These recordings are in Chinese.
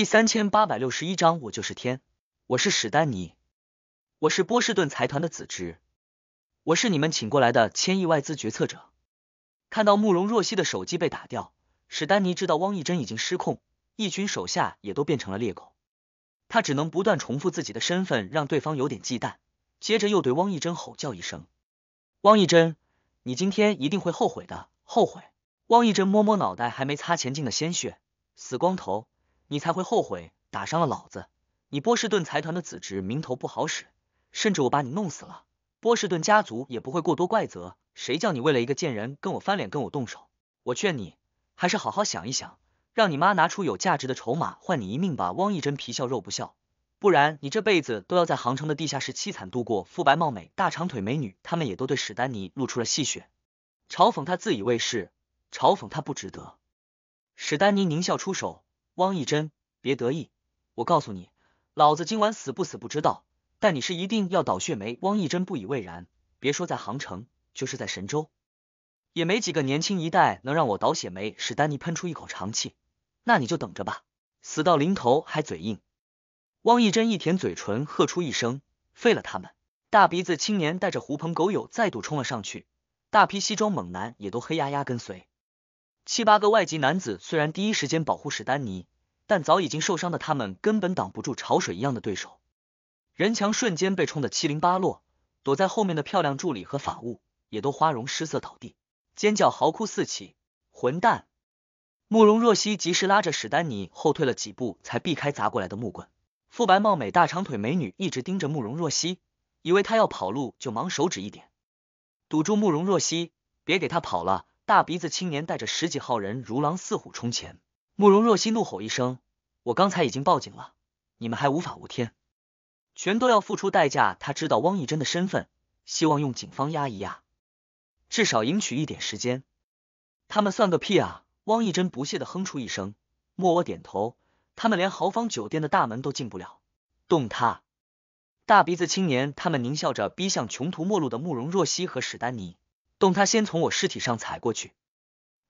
第三千八百六十一章，我就是天，我是史丹尼，我是波士顿财团的子侄，我是你们请过来的千亿外资决策者。看到慕容若曦的手机被打掉，史丹尼知道汪亦真已经失控，一群手下也都变成了猎狗，他只能不断重复自己的身份，让对方有点忌惮。接着又对汪亦真吼叫一声：“汪亦真，你今天一定会后悔的，后悔！”汪亦真摸摸脑袋，还没擦前进的鲜血，死光头。你才会后悔打伤了老子！你波士顿财团的子侄名头不好使，甚至我把你弄死了，波士顿家族也不会过多怪责。谁叫你为了一个贱人跟我翻脸，跟我动手？我劝你还是好好想一想，让你妈拿出有价值的筹码换你一命吧！汪一真皮笑肉不笑，不然你这辈子都要在杭城的地下室凄惨度过。肤白貌美大长腿美女，她们也都对史丹尼露出了戏谑，嘲讽他自以为是，嘲讽他不值得。史丹尼狞笑，出手。汪义真，别得意！我告诉你，老子今晚死不死不知道，但你是一定要倒血霉。汪义真不以为然，别说在杭城，就是在神州，也没几个年轻一代能让我倒血霉。史丹尼喷出一口长气，那你就等着吧，死到临头还嘴硬。汪义真一舔嘴唇，喝出一声：“废了他们！”大鼻子青年带着狐朋狗友再度冲了上去，大批西装猛男也都黑压压跟随。七八个外籍男子虽然第一时间保护史丹尼。但早已经受伤的他们根本挡不住潮水一样的对手，人墙瞬间被冲得七零八落，躲在后面的漂亮助理和法务也都花容失色倒地，尖叫嚎哭四起。混蛋！慕容若曦及时拉着史丹尼后退了几步，才避开砸过来的木棍。肤白貌美大长腿美女一直盯着慕容若曦，以为她要跑路，就忙手指一点，堵住慕容若曦，别给她跑了。大鼻子青年带着十几号人如狼似虎冲前。慕容若曦怒吼一声：“我刚才已经报警了，你们还无法无天，全都要付出代价。”他知道汪亦臻的身份，希望用警方压一压，至少赢取一点时间。他们算个屁啊！汪亦臻不屑的哼出一声。莫我点头，他们连豪方酒店的大门都进不了。动他！大鼻子青年他们狞笑着逼向穷途末路的慕容若曦和史丹尼。动他！先从我尸体上踩过去。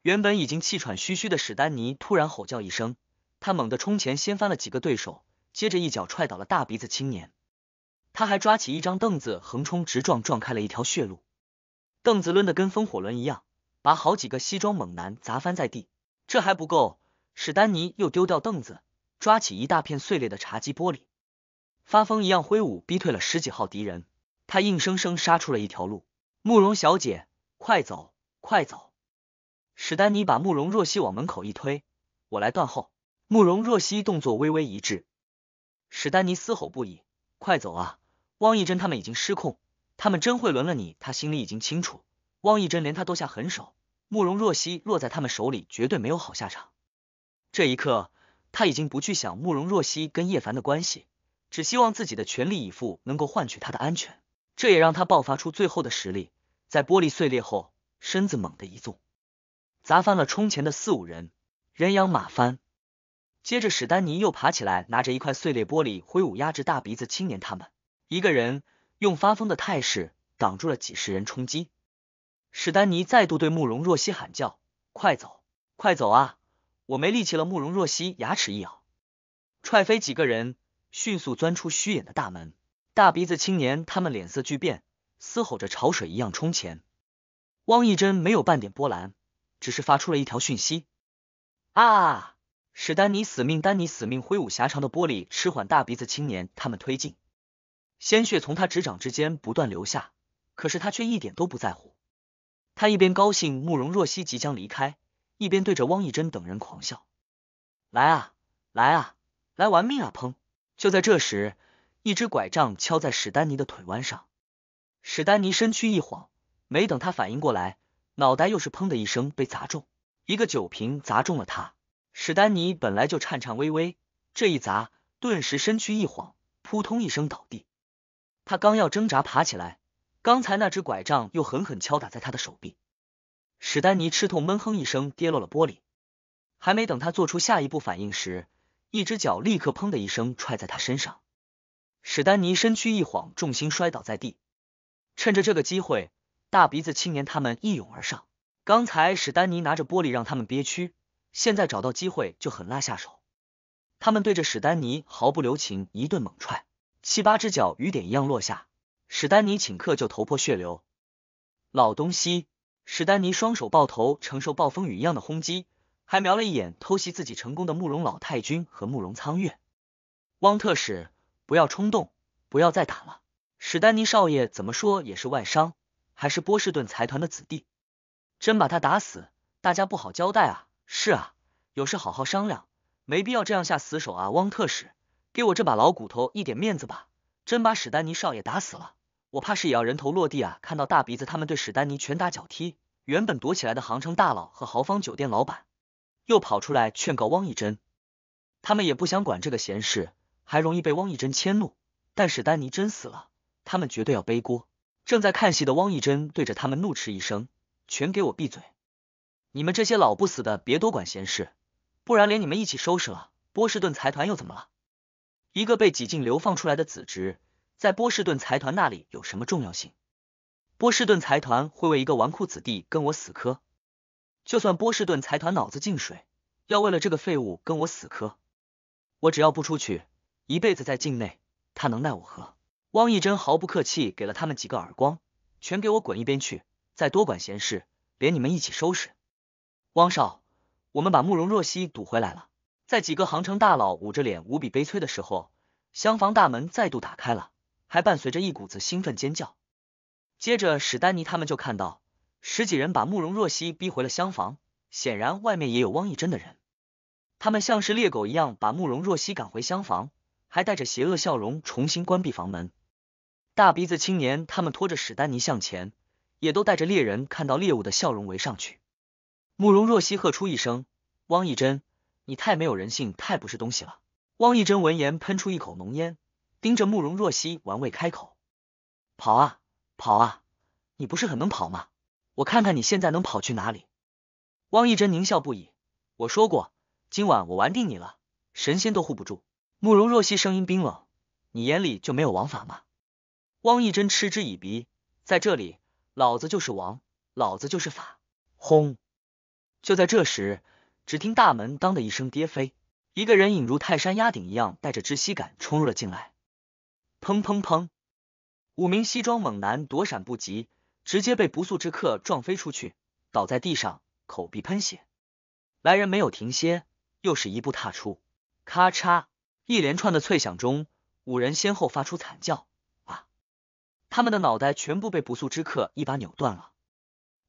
原本已经气喘吁吁的史丹尼突然吼叫一声，他猛地冲前掀翻了几个对手，接着一脚踹倒了大鼻子青年。他还抓起一张凳子横冲直撞，撞开了一条血路。凳子抡得跟风火轮一样，把好几个西装猛男砸翻在地。这还不够，史丹尼又丢掉凳子，抓起一大片碎裂的茶几玻璃，发疯一样挥舞，逼退了十几号敌人。他硬生生杀出了一条路。慕容小姐，快走，快走！史丹尼把慕容若曦往门口一推，我来断后。慕容若曦动作微微一滞，史丹尼嘶吼不已：“快走啊！汪义珍他们已经失控，他们真会轮了你。”他心里已经清楚，汪义珍连他都下狠手，慕容若曦落在他们手里绝对没有好下场。这一刻，他已经不去想慕容若曦跟叶凡的关系，只希望自己的全力以赴能够换取他的安全。这也让他爆发出最后的实力，在玻璃碎裂后，身子猛地一纵。砸翻了冲前的四五人，人仰马翻。接着史丹尼又爬起来，拿着一块碎裂玻璃挥舞，压制大鼻子青年他们。一个人用发疯的态势挡住了几十人冲击。史丹尼再度对慕容若曦喊叫：“快走，快走啊！我没力气了。”慕容若曦牙齿一咬，踹飞几个人，迅速钻出虚掩的大门。大鼻子青年他们脸色巨变，嘶吼着潮水一样冲前。汪亦真没有半点波澜。只是发出了一条讯息。啊！史丹尼死命，丹尼死命挥舞狭长的玻璃，迟缓大鼻子青年他们推进。鲜血从他指掌之间不断流下，可是他却一点都不在乎。他一边高兴慕容若曦即将离开，一边对着汪亦真等人狂笑：“来啊，来啊，来玩命啊！”砰！就在这时，一只拐杖敲在史丹尼的腿弯上，史丹尼身躯一晃，没等他反应过来。脑袋又是砰的一声被砸中，一个酒瓶砸中了他。史丹尼本来就颤颤巍巍，这一砸顿时身躯一晃，扑通一声倒地。他刚要挣扎爬起来，刚才那只拐杖又狠狠敲打在他的手臂。史丹尼吃痛闷哼一声，跌落了玻璃。还没等他做出下一步反应时，一只脚立刻砰的一声踹在他身上。史丹尼身躯一晃，重心摔倒在地。趁着这个机会。大鼻子青年他们一涌而上，刚才史丹尼拿着玻璃让他们憋屈，现在找到机会就狠拉下手。他们对着史丹尼毫不留情，一顿猛踹，七八只脚雨点一样落下，史丹尼顷刻就头破血流。老东西，史丹尼双手抱头承受暴风雨一样的轰击，还瞄了一眼偷袭自己成功的慕容老太君和慕容苍月。汪特使，不要冲动，不要再打了。史丹尼少爷怎么说也是外伤。还是波士顿财团的子弟，真把他打死，大家不好交代啊！是啊，有事好好商量，没必要这样下死手啊！汪特使，给我这把老骨头一点面子吧！真把史丹尼少爷打死了，我怕是也要人头落地啊！看到大鼻子他们对史丹尼拳打脚踢，原本躲起来的杭城大佬和豪方酒店老板又跑出来劝告汪一真，他们也不想管这个闲事，还容易被汪一真迁怒。但史丹尼真死了，他们绝对要背锅。正在看戏的汪义珍对着他们怒斥一声：“全给我闭嘴！你们这些老不死的，别多管闲事，不然连你们一起收拾了。”波士顿财团又怎么了？一个被挤进流放出来的子侄，在波士顿财团那里有什么重要性？波士顿财团会为一个纨绔子弟跟我死磕？就算波士顿财团脑子进水，要为了这个废物跟我死磕，我只要不出去，一辈子在境内，他能奈我何？汪义真毫不客气给了他们几个耳光，全给我滚一边去！再多管闲事，连你们一起收拾！汪少，我们把慕容若曦堵回来了。在几个杭城大佬捂着脸无比悲催的时候，厢房大门再度打开了，还伴随着一股子兴奋尖叫。接着史丹尼他们就看到十几人把慕容若曦逼回了厢房，显然外面也有汪义真的人。他们像是猎狗一样把慕容若曦赶回厢房，还带着邪恶笑容重新关闭房门。大鼻子青年他们拖着史丹尼向前，也都带着猎人看到猎物的笑容围上去。慕容若曦喝出一声：“汪一真，你太没有人性，太不是东西了！”汪一真闻言喷出一口浓烟，盯着慕容若曦玩味开口：“跑啊，跑啊，你不是很能跑吗？我看看你现在能跑去哪里。”汪一真狞笑不已：“我说过，今晚我玩定你了，神仙都护不住。”慕容若曦声音冰冷：“你眼里就没有王法吗？”汪义珍嗤之以鼻，在这里，老子就是王，老子就是法。轰！就在这时，只听大门当的一声跌飞，一个人影如泰山压顶一样，带着窒息感冲入了进来。砰砰砰！五名西装猛男躲闪不及，直接被不速之客撞飞出去，倒在地上，口鼻喷血。来人没有停歇，又是一步踏出，咔嚓！一连串的脆响中，五人先后发出惨叫。他们的脑袋全部被不速之客一把扭断了。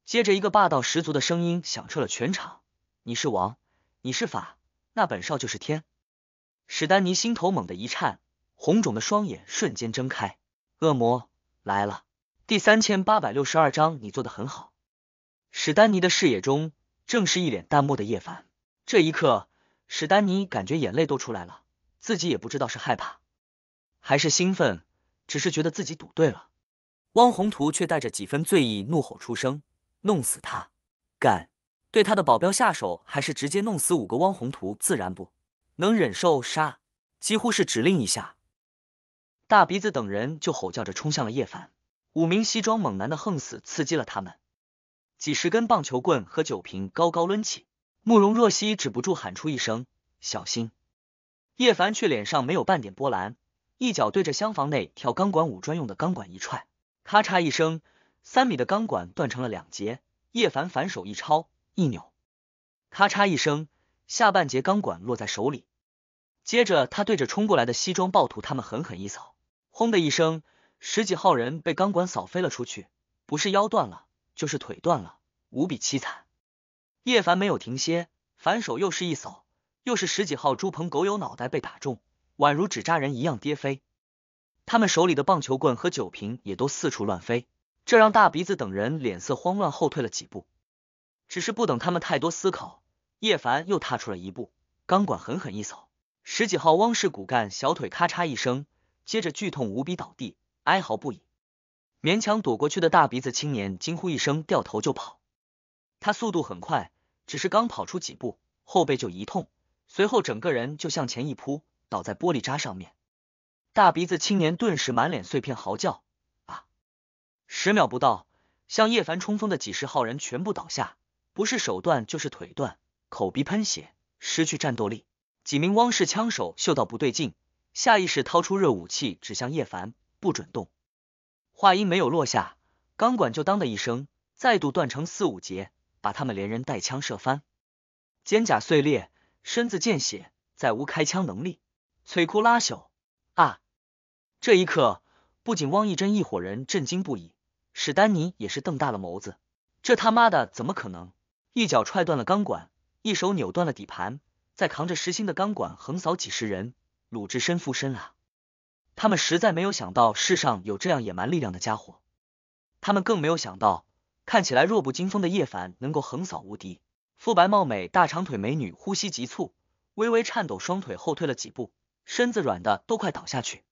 接着，一个霸道十足的声音响彻了全场：“你是王，你是法，那本少就是天。”史丹尼心头猛地一颤，红肿的双眼瞬间睁开。恶魔来了。第三千八百六十二章，你做的很好。史丹尼的视野中正是一脸淡漠的叶凡。这一刻，史丹尼感觉眼泪都出来了，自己也不知道是害怕还是兴奋，只是觉得自己赌对了。汪宏图却带着几分醉意，怒吼出声：“弄死他！敢对他的保镖下手，还是直接弄死五个？”汪宏图自然不能忍受，杀！几乎是指令一下，大鼻子等人就吼叫着冲向了叶凡。五名西装猛男的横死刺激了他们，几十根棒球棍和酒瓶高高抡起。慕容若曦止不住喊出一声：“小心！”叶凡却脸上没有半点波澜，一脚对着厢房内跳钢管舞专用的钢管一踹。咔嚓一声，三米的钢管断成了两截。叶凡反手一抄一扭，咔嚓一声，下半截钢管落在手里。接着他对着冲过来的西装暴徒他们狠狠一扫，轰的一声，十几号人被钢管扫飞了出去，不是腰断了，就是腿断了，无比凄惨。叶凡没有停歇，反手又是一扫，又是十几号猪朋狗友脑袋被打中，宛如纸扎人一样跌飞。他们手里的棒球棍和酒瓶也都四处乱飞，这让大鼻子等人脸色慌乱，后退了几步。只是不等他们太多思考，叶凡又踏出了一步，钢管狠狠一扫，十几号汪氏骨干小腿咔嚓一声，接着剧痛无比倒地哀嚎不已。勉强躲过去的大鼻子青年惊呼一声，掉头就跑。他速度很快，只是刚跑出几步，后背就一痛，随后整个人就向前一扑，倒在玻璃渣上面。大鼻子青年顿时满脸碎片，嚎叫。啊！”十秒不到，向叶凡冲锋的几十号人全部倒下，不是手断就是腿断，口鼻喷血，失去战斗力。几名汪氏枪手嗅到不对劲，下意识掏出热武器指向叶凡，不准动。话音没有落下，钢管就当的一声，再度断成四五节，把他们连人带枪射翻，肩甲碎裂，身子见血，再无开枪能力，摧枯拉朽。啊！这一刻，不仅汪义珍一伙人震惊不已，史丹尼也是瞪大了眸子。这他妈的怎么可能？一脚踹断了钢管，一手扭断了底盘，再扛着实心的钢管横扫几十人，鲁智深附身啊！他们实在没有想到世上有这样野蛮力量的家伙，他们更没有想到看起来弱不禁风的叶凡能够横扫无敌。肤白貌美大长腿美女呼吸急促，微微颤抖，双腿后退了几步。身子软的都快倒下去，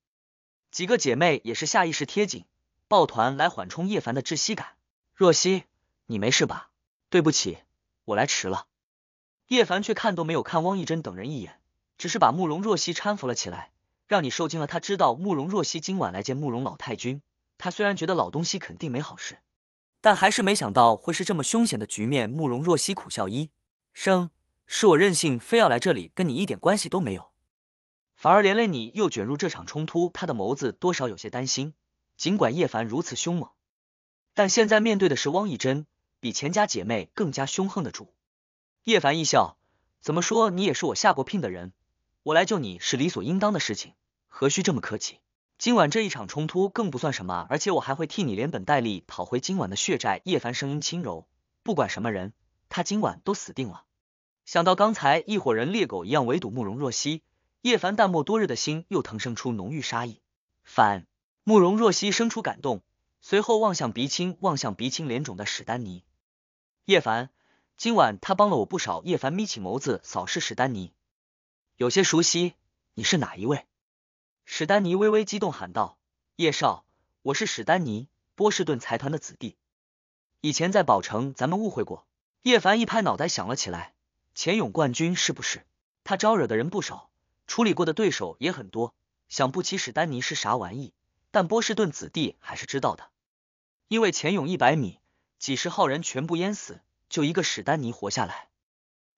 几个姐妹也是下意识贴紧抱团来缓冲叶凡的窒息感。若曦，你没事吧？对不起，我来迟了。叶凡却看都没有看汪亦真等人一眼，只是把慕容若曦搀扶了起来。让你受惊了，他知道慕容若曦今晚来见慕容老太君，他虽然觉得老东西肯定没好事，但还是没想到会是这么凶险的局面。慕容若曦苦笑：一声：“是我任性，非要来这里，跟你一点关系都没有。反而连累你又卷入这场冲突，他的眸子多少有些担心。尽管叶凡如此凶猛，但现在面对的是汪一真，比钱家姐妹更加凶横的主。叶凡一笑，怎么说你也是我下过聘的人，我来救你是理所应当的事情，何须这么客气？今晚这一场冲突更不算什么，而且我还会替你连本带利讨回今晚的血债。叶凡声音轻柔，不管什么人，他今晚都死定了。想到刚才一伙人猎狗一样围堵慕容若曦。叶凡淡漠多日的心又腾生出浓郁杀意，反慕容若曦生出感动，随后望向鼻青望向鼻青脸肿的史丹尼。叶凡，今晚他帮了我不少。叶凡眯起眸子扫视史丹尼，有些熟悉，你是哪一位？史丹尼微微激动喊道：“叶少，我是史丹尼，波士顿财团的子弟，以前在宝城咱们误会过。”叶凡一拍脑袋想了起来，潜泳冠军是不是他招惹的人不少？处理过的对手也很多，想不起史丹尼是啥玩意，但波士顿子弟还是知道的。因为潜泳一百米，几十号人全部淹死，就一个史丹尼活下来。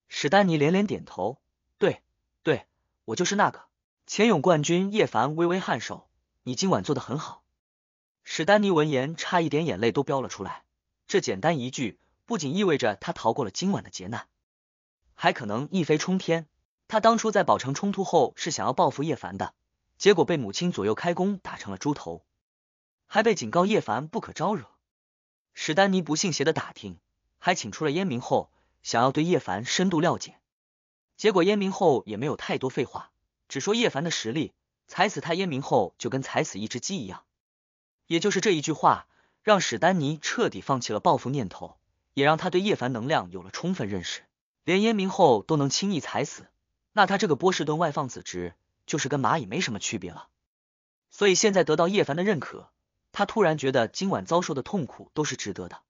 史丹尼连连点头，对，对，我就是那个潜泳冠军。叶凡微微颔首，你今晚做的很好。史丹尼闻言，差一点眼泪都飙了出来。这简单一句，不仅意味着他逃过了今晚的劫难，还可能一飞冲天。他当初在宝城冲突后是想要报复叶凡的，结果被母亲左右开弓打成了猪头，还被警告叶凡不可招惹。史丹尼不信邪的打听，还请出了烟明后，想要对叶凡深度了解。结果烟明后也没有太多废话，只说叶凡的实力踩死他烟明后就跟踩死一只鸡一样。也就是这一句话，让史丹尼彻底放弃了报复念头，也让他对叶凡能量有了充分认识。连烟明后都能轻易踩死。那他这个波士顿外放子侄就是跟蚂蚁没什么区别了，所以现在得到叶凡的认可，他突然觉得今晚遭受的痛苦都是值得的。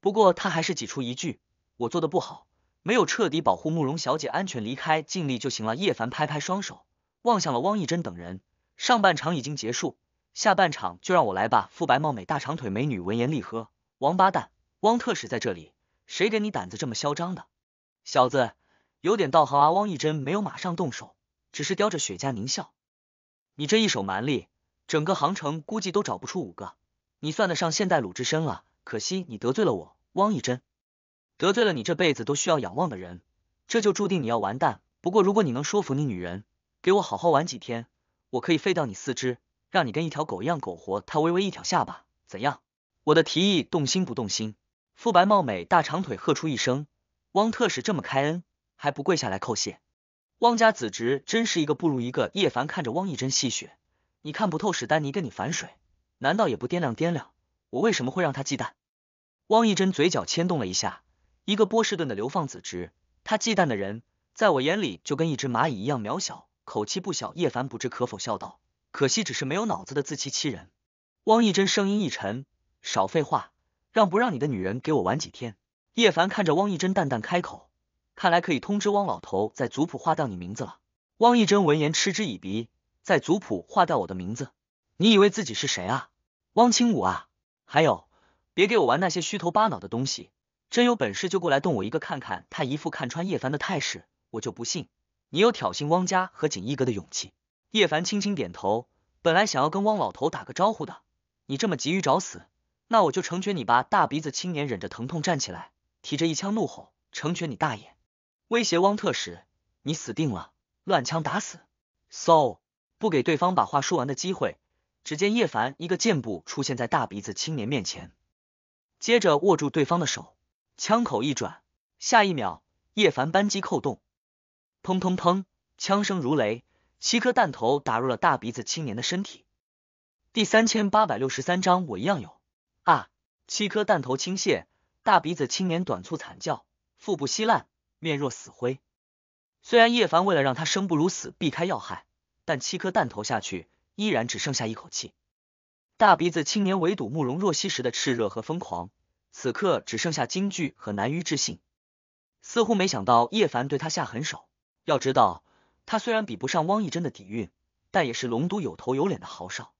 不过他还是挤出一句：“我做的不好，没有彻底保护慕容小姐安全离开，尽力就行了。”叶凡拍拍双手，望向了汪义珍等人。上半场已经结束，下半场就让我来吧。肤白貌美大长腿美女闻言厉喝：“王八蛋，汪特使在这里，谁给你胆子这么嚣张的，小子！”有点道行啊，汪一真没有马上动手，只是叼着雪茄狞笑。你这一手蛮力，整个杭城估计都找不出五个，你算得上现代鲁智深了。可惜你得罪了我，汪一真得罪了你这辈子都需要仰望的人，这就注定你要完蛋。不过如果你能说服你女人给我好好玩几天，我可以废掉你四肢，让你跟一条狗一样苟活。他微微一挑下巴，怎样？我的提议动心不动心？肤白貌美大长腿喝出一声，汪特使这么开恩。还不跪下来叩谢？汪家子侄真是一个不如一个。叶凡看着汪亦真戏谑：“你看不透史丹尼跟你反水，难道也不掂量掂量我为什么会让他忌惮？”汪亦真嘴角牵动了一下。一个波士顿的流放子侄，他忌惮的人，在我眼里就跟一只蚂蚁一样渺小。口气不小，叶凡不知可否笑道：“可惜只是没有脑子的自欺欺人。”汪亦真声音一沉：“少废话，让不让你的女人给我玩几天？”叶凡看着汪亦真淡淡开口。看来可以通知汪老头在族谱划掉你名字了。汪义真闻言嗤之以鼻，在族谱划掉我的名字，你以为自己是谁啊？汪清武啊！还有，别给我玩那些虚头巴脑的东西，真有本事就过来动我一个看看。他一副看穿叶凡的态势，我就不信你有挑衅汪家和锦衣阁的勇气。叶凡轻轻点头，本来想要跟汪老头打个招呼的，你这么急于找死，那我就成全你吧。大鼻子青年忍着疼痛站起来，提着一腔怒吼：“成全你大爷！”威胁汪特使，你死定了！乱枪打死，so 不给对方把话说完的机会。只见叶凡一个箭步出现在大鼻子青年面前，接着握住对方的手，枪口一转，下一秒，叶凡扳机扣动，砰砰砰，枪声如雷，七颗弹头打入了大鼻子青年的身体。第三千八百六十三章，我一样有啊！七颗弹头倾泻，大鼻子青年短促惨叫，腹部稀烂。面若死灰。虽然叶凡为了让他生不如死，避开要害，但七颗弹头下去，依然只剩下一口气。大鼻子青年围堵慕容若曦时的炽热和疯狂，此刻只剩下惊惧和难于置信。似乎没想到叶凡对他下狠手。要知道，他虽然比不上汪亦真的底蕴，但也是龙都有头有脸的豪少，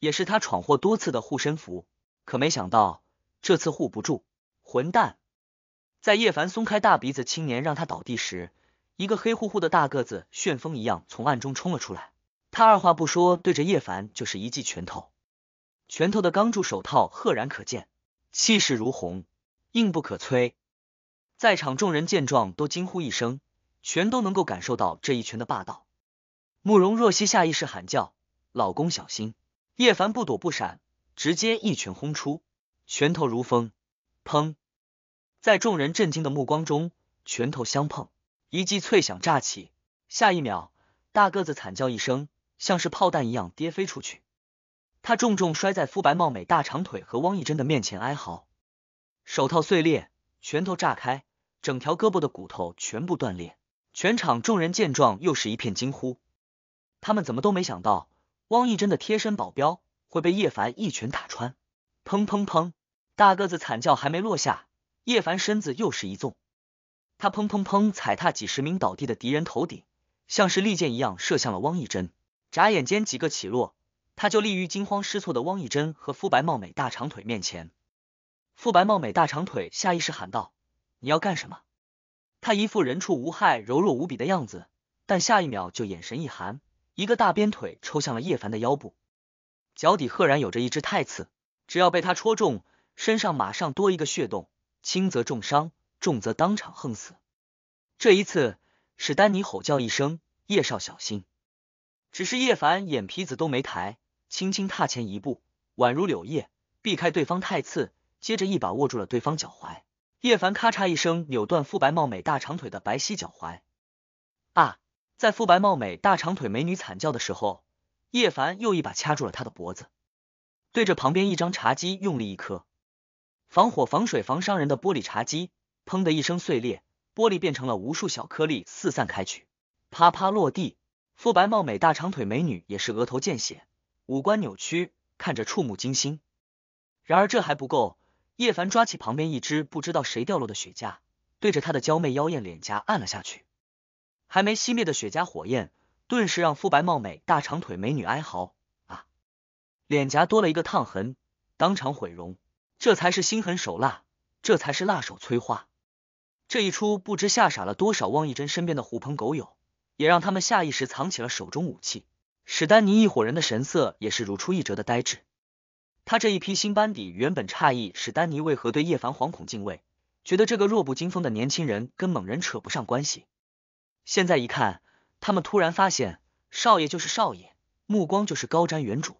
也是他闯祸多次的护身符。可没想到这次护不住，混蛋！在叶凡松开大鼻子青年，让他倒地时，一个黑乎乎的大个子旋风一样从暗中冲了出来。他二话不说，对着叶凡就是一记拳头，拳头的钢柱手套赫然可见，气势如虹，硬不可摧。在场众人见状都惊呼一声，全都能够感受到这一拳的霸道。慕容若曦下意识喊叫：“老公，小心！”叶凡不躲不闪，直接一拳轰出，拳头如风，砰。在众人震惊的目光中，拳头相碰，一记脆响炸起。下一秒，大个子惨叫一声，像是炮弹一样跌飞出去。他重重摔在肤白貌美、大长腿和汪一真的面前，哀嚎。手套碎裂，拳头炸开，整条胳膊的骨头全部断裂。全场众人见状，又是一片惊呼。他们怎么都没想到，汪一真的贴身保镖会被叶凡一拳打穿。砰砰砰！大个子惨叫还没落下。叶凡身子又是一纵，他砰砰砰踩踏几十名倒地的敌人头顶，像是利箭一样射向了汪一真。眨眼间几个起落，他就立于惊慌失措的汪一真和肤白貌美大长腿面前。肤白貌美大长腿下意识喊道：“你要干什么？”他一副人畜无害、柔弱无比的样子，但下一秒就眼神一寒，一个大鞭腿抽向了叶凡的腰部，脚底赫然有着一只太刺，只要被他戳中，身上马上多一个血洞。轻则重伤，重则当场横死。这一次，史丹尼吼叫一声：“叶少，小心！”只是叶凡眼皮子都没抬，轻轻踏前一步，宛如柳叶避开对方太刺，接着一把握住了对方脚踝。叶凡咔嚓一声扭断肤白貌美大长腿的白皙脚踝。啊！在肤白貌美大长腿美女惨叫的时候，叶凡又一把掐住了她的脖子，对着旁边一张茶几用力一磕。防火、防水、防伤人的玻璃茶几，砰的一声碎裂，玻璃变成了无数小颗粒四散开去，啪啪落地。肤白貌美大长腿美女也是额头见血，五官扭曲，看着触目惊心。然而这还不够，叶凡抓起旁边一只不知道谁掉落的雪茄，对着她的娇媚妖艳脸颊按了下去。还没熄灭的雪茄火焰，顿时让肤白貌美大长腿美女哀嚎啊，脸颊多了一个烫痕，当场毁容。这才是心狠手辣，这才是辣手摧花。这一出不知吓傻了多少汪义珍身边的狐朋狗友，也让他们下意识藏起了手中武器。史丹尼一伙人的神色也是如出一辙的呆滞。他这一批新班底原本诧异史丹尼为何对叶凡惶恐敬畏，觉得这个弱不禁风的年轻人跟猛人扯不上关系。现在一看，他们突然发现少爷就是少爷，目光就是高瞻远瞩。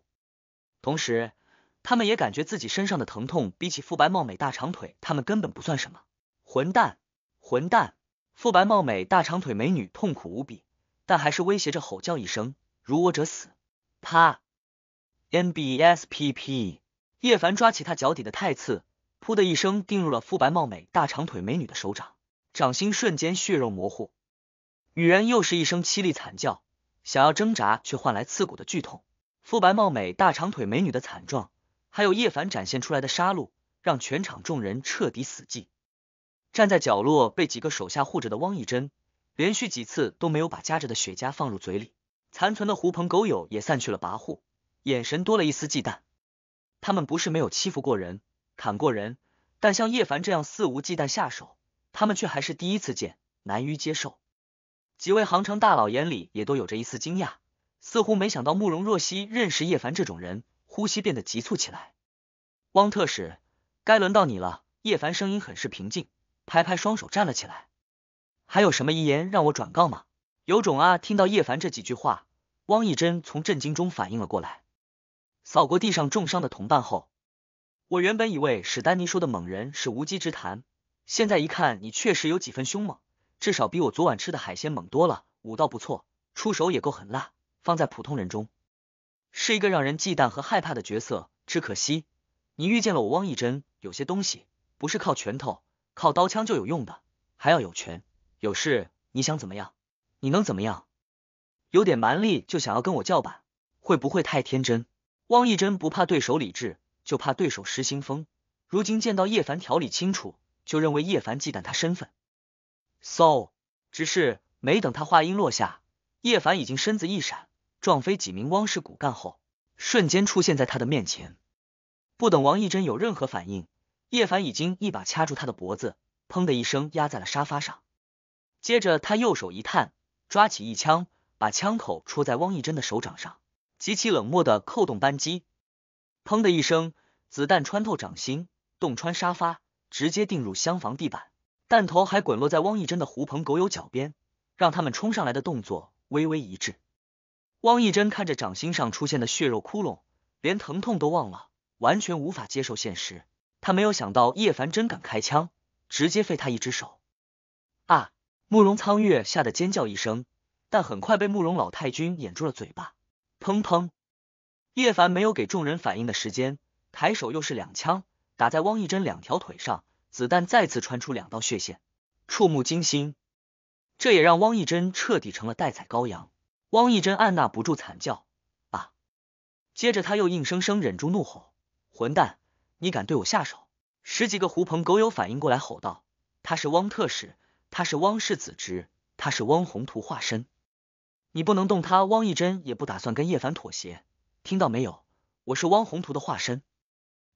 同时，他们也感觉自己身上的疼痛，比起肤白貌美大长腿，他们根本不算什么。混蛋，混蛋！肤白貌美大长腿美女痛苦无比，但还是威胁着吼叫一声：“如我者死！”啪！n b s p p，叶凡抓起他脚底的太刺，噗的一声钉入了肤白貌美大长腿美女的手掌，掌心瞬间血肉模糊。女人又是一声凄厉惨叫，想要挣扎，却换来刺骨的剧痛。肤白貌美大长腿美女的惨状。还有叶凡展现出来的杀戮，让全场众人彻底死寂。站在角落被几个手下护着的汪亦真，连续几次都没有把夹着的雪茄放入嘴里。残存的狐朋狗友也散去了跋扈，眼神多了一丝忌惮。他们不是没有欺负过人、砍过人，但像叶凡这样肆无忌惮下手，他们却还是第一次见，难于接受。几位杭城大佬眼里也都有着一丝惊讶，似乎没想到慕容若曦认识叶凡这种人。呼吸变得急促起来，汪特使，该轮到你了。叶凡声音很是平静，拍拍双手站了起来。还有什么遗言让我转告吗？有种啊！听到叶凡这几句话，汪一珍从震惊中反应了过来，扫过地上重伤的同伴后，我原本以为史丹尼说的猛人是无稽之谈，现在一看，你确实有几分凶猛，至少比我昨晚吃的海鲜猛多了。武道不错，出手也够狠辣，放在普通人中。是一个让人忌惮和害怕的角色，只可惜你遇见了我汪一真。有些东西不是靠拳头、靠刀枪就有用的，还要有权有势。你想怎么样？你能怎么样？有点蛮力就想要跟我叫板，会不会太天真？汪一真不怕对手理智，就怕对手失心疯。如今见到叶凡条理清楚，就认为叶凡忌惮他身份。So，只是没等他话音落下，叶凡已经身子一闪。撞飞几名汪氏骨干后，瞬间出现在他的面前。不等王义珍有任何反应，叶凡已经一把掐住他的脖子，砰的一声压在了沙发上。接着他右手一探，抓起一枪，把枪口戳在汪义珍的手掌上，极其冷漠的扣动扳机。砰的一声，子弹穿透掌心，洞穿沙发，直接钉入厢房地板，弹头还滚落在汪义珍的狐朋狗友脚边，让他们冲上来的动作微微一滞。汪义真看着掌心上出现的血肉窟窿，连疼痛都忘了，完全无法接受现实。他没有想到叶凡真敢开枪，直接废他一只手。啊！慕容苍月吓得尖叫一声，但很快被慕容老太君掩住了嘴巴。砰砰！叶凡没有给众人反应的时间，抬手又是两枪，打在汪义真两条腿上，子弹再次穿出两道血线，触目惊心。这也让汪义真彻底成了待宰羔羊。汪一珍按捺不住惨叫，接着他又硬生生忍住怒吼：“混蛋，你敢对我下手！”十几个狐朋狗友反应过来，吼道：“他是汪特使，他是汪氏子侄，他是汪宏图化身，你不能动他！”汪一珍也不打算跟叶凡妥协，听到没有？我是汪宏图的化身，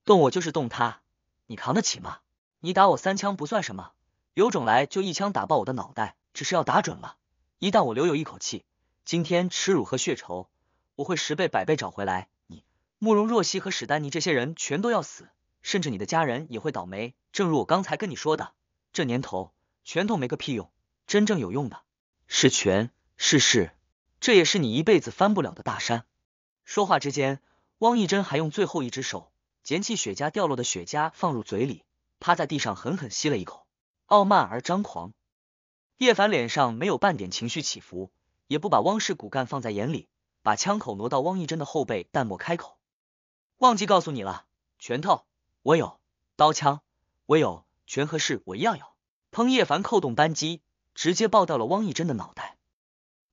动我就是动他，你扛得起吗？你打我三枪不算什么，有种来就一枪打爆我的脑袋，只是要打准了，一旦我留有一口气。今天耻辱和血仇，我会十倍百倍找回来。你，慕容若曦和史丹尼这些人全都要死，甚至你的家人也会倒霉。正如我刚才跟你说的，这年头拳头没个屁用，真正有用的是权势。这也是你一辈子翻不了的大山。说话之间，汪亦臻还用最后一只手捡起雪茄掉落的雪茄，放入嘴里，趴在地上狠狠吸了一口，傲慢而张狂。叶凡脸上没有半点情绪起伏。也不把汪氏骨干放在眼里，把枪口挪到汪义真的后背，淡漠开口：“忘记告诉你了，拳头我有，刀枪我有，拳和势我一样有。”砰！叶凡扣动扳机，直接爆掉了汪义真的脑袋。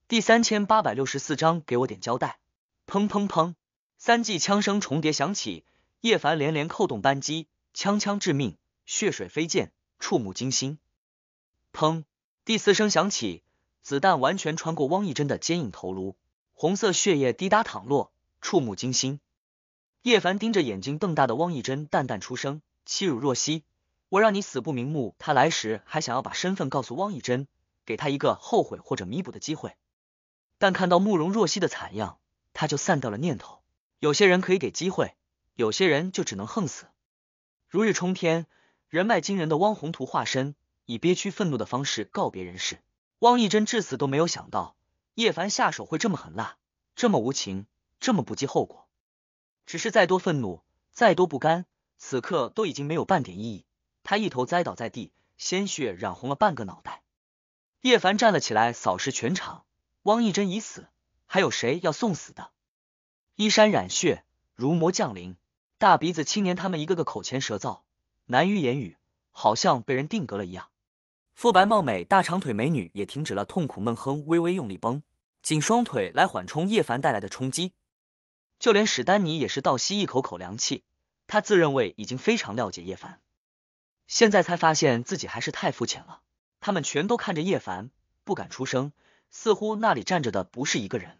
第三千八百六十四章，给我点交代！砰砰砰，三记枪声重叠响起，叶凡连连扣动扳机，枪枪致命，血水飞溅，触目惊心。砰！第四声响起。子弹完全穿过汪一真的坚硬头颅，红色血液滴答淌落，触目惊心。叶凡盯着眼睛瞪大的汪一真，淡淡出声：“欺辱若曦，我让你死不瞑目。”他来时还想要把身份告诉汪一真，给他一个后悔或者弥补的机会，但看到慕容若曦的惨样，他就散掉了念头。有些人可以给机会，有些人就只能横死。如日冲天、人脉惊人的汪宏图化身，以憋屈愤怒的方式告别人世。汪义真至死都没有想到，叶凡下手会这么狠辣，这么无情，这么不计后果。只是再多愤怒，再多不甘，此刻都已经没有半点意义。他一头栽倒在地，鲜血染红了半个脑袋。叶凡站了起来，扫视全场，汪义真已死，还有谁要送死的？衣衫染血，如魔降临。大鼻子青年他们一个个口前舌燥，难于言语，好像被人定格了一样。肤白貌美、大长腿美女也停止了痛苦闷哼，微微用力绷紧双腿来缓冲叶凡带来的冲击。就连史丹尼也是倒吸一口口凉气，他自认为已经非常了解叶凡，现在才发现自己还是太肤浅了。他们全都看着叶凡，不敢出声，似乎那里站着的不是一个人，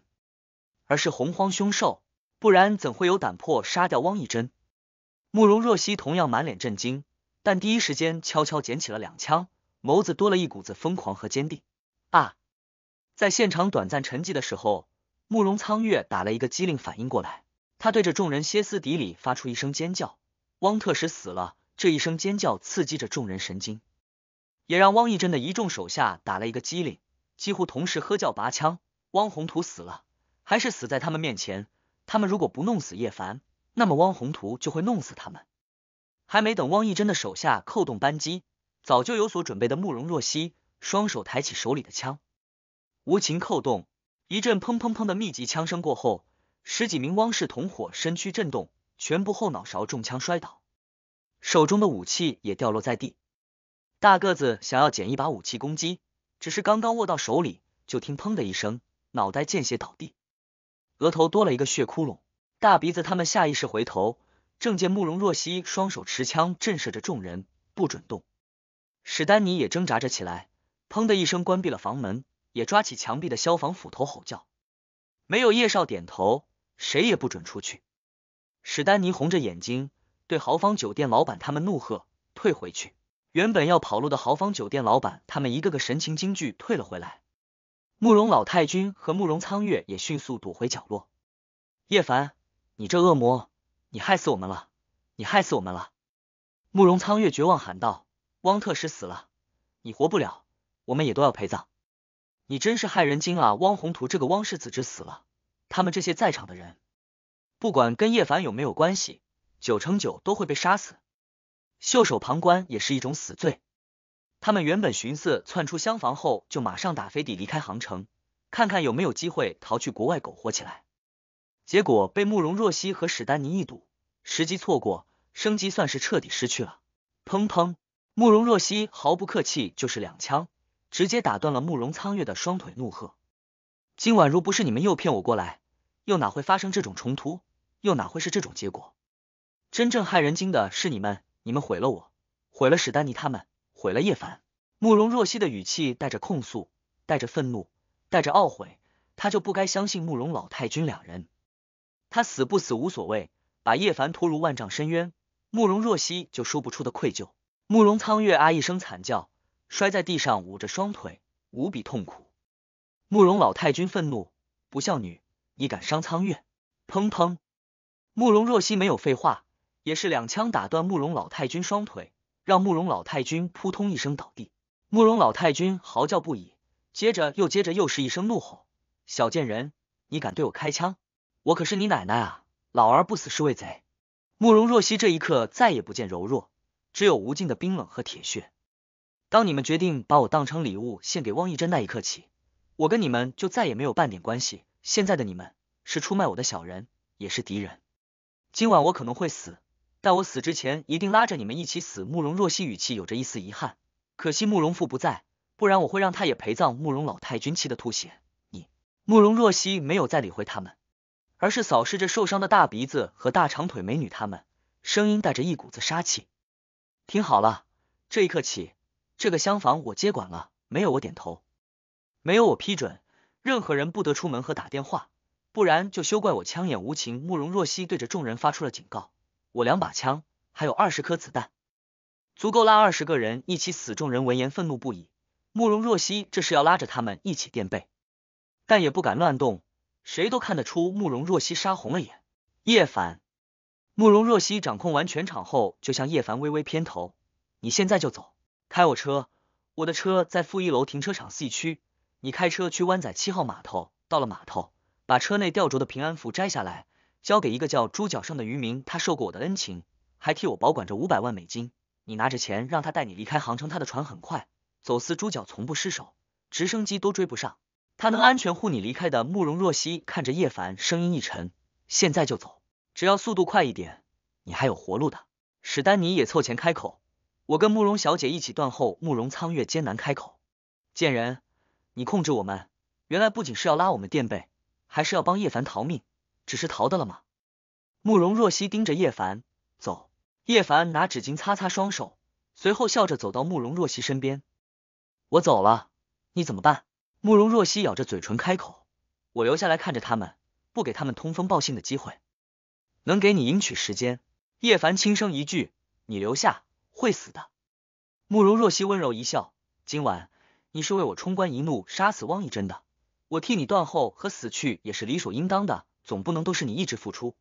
而是洪荒凶兽，不然怎会有胆魄杀掉汪一真？慕容若曦同样满脸震惊，但第一时间悄悄捡起了两枪。眸子多了一股子疯狂和坚定。啊！在现场短暂沉寂的时候，慕容苍月打了一个机灵，反应过来，他对着众人歇斯底里发出一声尖叫：“汪特使死了！”这一声尖叫刺激着众人神经，也让汪义珍的一众手下打了一个机灵，几乎同时喝叫拔枪。汪宏图死了，还是死在他们面前。他们如果不弄死叶凡，那么汪宏图就会弄死他们。还没等汪义珍的手下扣动扳机。早就有所准备的慕容若曦双手抬起手里的枪，无情扣动，一阵砰砰砰的密集枪声过后，十几名汪氏同伙身躯震动，全部后脑勺中枪摔倒，手中的武器也掉落在地。大个子想要捡一把武器攻击，只是刚刚握到手里，就听砰的一声，脑袋见血倒地，额头多了一个血窟窿。大鼻子他们下意识回头，正见慕容若曦双手持枪震慑着众人，不准动。史丹尼也挣扎着起来，砰的一声关闭了房门，也抓起墙壁的消防斧头吼叫：“没有叶少点头，谁也不准出去！”史丹尼红着眼睛对豪方酒店老板他们怒喝：“退回去！”原本要跑路的豪方酒店老板他们一个个神情惊惧退了回来。慕容老太君和慕容苍月也迅速躲回角落。叶凡，你这恶魔，你害死我们了！你害死我们了！慕容苍月绝望喊道。汪特使死了，你活不了，我们也都要陪葬。你真是害人精啊！汪宏图这个汪氏子侄死了，他们这些在场的人，不管跟叶凡有没有关系，九成九都会被杀死。袖手旁观也是一种死罪。他们原本寻思窜出厢房后就马上打飞的离开杭城，看看有没有机会逃去国外苟活起来。结果被慕容若曦和史丹尼一堵，时机错过，生机算是彻底失去了。砰砰。慕容若曦毫不客气，就是两枪，直接打断了慕容苍月的双腿。怒喝：“今晚如不是你们诱骗我过来，又哪会发生这种冲突？又哪会是这种结果？”真正害人精的是你们！你们毁了我，毁了史丹尼他们，毁了叶凡。慕容若曦的语气带着控诉，带着愤怒，带着懊悔。他就不该相信慕容老太君两人。他死不死无所谓，把叶凡拖入万丈深渊，慕容若曦就说不出的愧疚。慕容苍月啊一声惨叫，摔在地上，捂着双腿，无比痛苦。慕容老太君愤怒：不孝女，你敢伤苍月？砰砰！慕容若曦没有废话，也是两枪打断慕容老太君双腿，让慕容老太君扑通一声倒地。慕容老太君嚎叫不已，接着又接着又是一声怒吼：小贱人，你敢对我开枪？我可是你奶奶啊！老而不死是为贼。慕容若曦这一刻再也不见柔弱。只有无尽的冰冷和铁血。当你们决定把我当成礼物献给汪一真那一刻起，我跟你们就再也没有半点关系。现在的你们是出卖我的小人，也是敌人。今晚我可能会死，但我死之前一定拉着你们一起死。慕容若曦语气有着一丝遗憾，可惜慕容复不在，不然我会让他也陪葬。慕容老太君气得吐血。你慕容若曦没有再理会他们，而是扫视着受伤的大鼻子和大长腿美女，他们声音带着一股子杀气。听好了，这一刻起，这个厢房我接管了。没有我点头，没有我批准，任何人不得出门和打电话，不然就休怪我枪眼无情。慕容若曦对着众人发出了警告。我两把枪，还有二十颗子弹，足够拉二十个人一起死。众人闻言愤怒不已，慕容若曦这是要拉着他们一起垫背，但也不敢乱动。谁都看得出慕容若曦杀红了眼。叶凡。慕容若曦掌控完全场后，就向叶凡微微偏头：“你现在就走，开我车，我的车在负一楼停车场 C 区。你开车去湾仔七号码头，到了码头，把车内吊着的平安符摘下来，交给一个叫猪脚上的渔民，他受过我的恩情，还替我保管着五百万美金。你拿着钱，让他带你离开杭城，他的船很快，走私猪脚从不失手，直升机都追不上，他能安全护你离开的。”慕容若曦看着叶凡，声音一沉：“现在就走。”只要速度快一点，你还有活路的。史丹尼也凑前开口：“我跟慕容小姐一起断后。”慕容苍月艰难开口：“贱人，你控制我们，原来不仅是要拉我们垫背，还是要帮叶凡逃命，只是逃的了吗？”慕容若曦盯着叶凡走，叶凡拿纸巾擦擦双手，随后笑着走到慕容若曦身边：“我走了，你怎么办？”慕容若曦咬着嘴唇开口：“我留下来看着他们，不给他们通风报信的机会。”能给你赢取时间，叶凡轻声一句：“你留下会死的。”慕容若曦温柔一笑：“今晚你是为我冲冠一怒杀死汪亦真的，我替你断后和死去也是理所应当的，总不能都是你一直付出，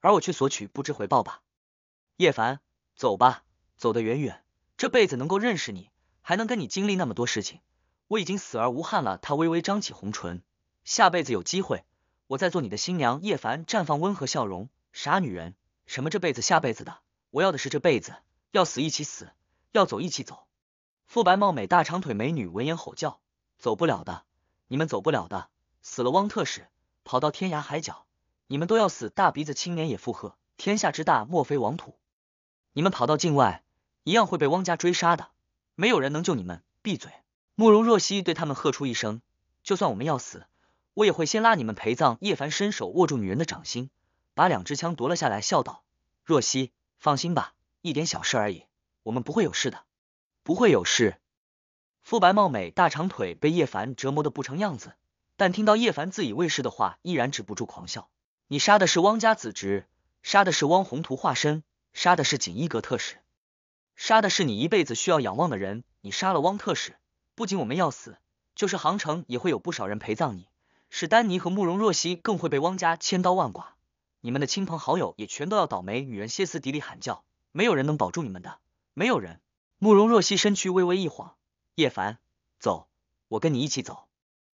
而我却索取不知回报吧？”叶凡，走吧，走得远远，这辈子能够认识你，还能跟你经历那么多事情，我已经死而无憾了。他微微张起红唇：“下辈子有机会，我再做你的新娘。”叶凡绽放温和笑容。傻女人，什么这辈子、下辈子的？我要的是这辈子，要死一起死，要走一起走。肤白貌美大长腿美女闻言吼叫：“走不了的，你们走不了的，死了！”汪特使跑到天涯海角，你们都要死。大鼻子青年也附和：“天下之大，莫非王土，你们跑到境外，一样会被汪家追杀的，没有人能救你们。”闭嘴！慕容若曦对他们喝出一声：“就算我们要死，我也会先拉你们陪葬。”叶凡伸手握住女人的掌心。把两支枪夺了下来，笑道：“若曦，放心吧，一点小事而已，我们不会有事的，不会有事。”肤白貌美大长腿被叶凡折磨的不成样子，但听到叶凡自以为是的话，依然止不住狂笑。你杀的是汪家子侄，杀的是汪宏图化身，杀的是锦衣阁特使，杀的是你一辈子需要仰望的人。你杀了汪特使，不仅我们要死，就是杭城也会有不少人陪葬。你史丹尼和慕容若曦更会被汪家千刀万剐。你们的亲朋好友也全都要倒霉！女人歇斯底里喊叫，没有人能保住你们的，没有人。慕容若曦身躯微微一晃，叶凡，走，我跟你一起走。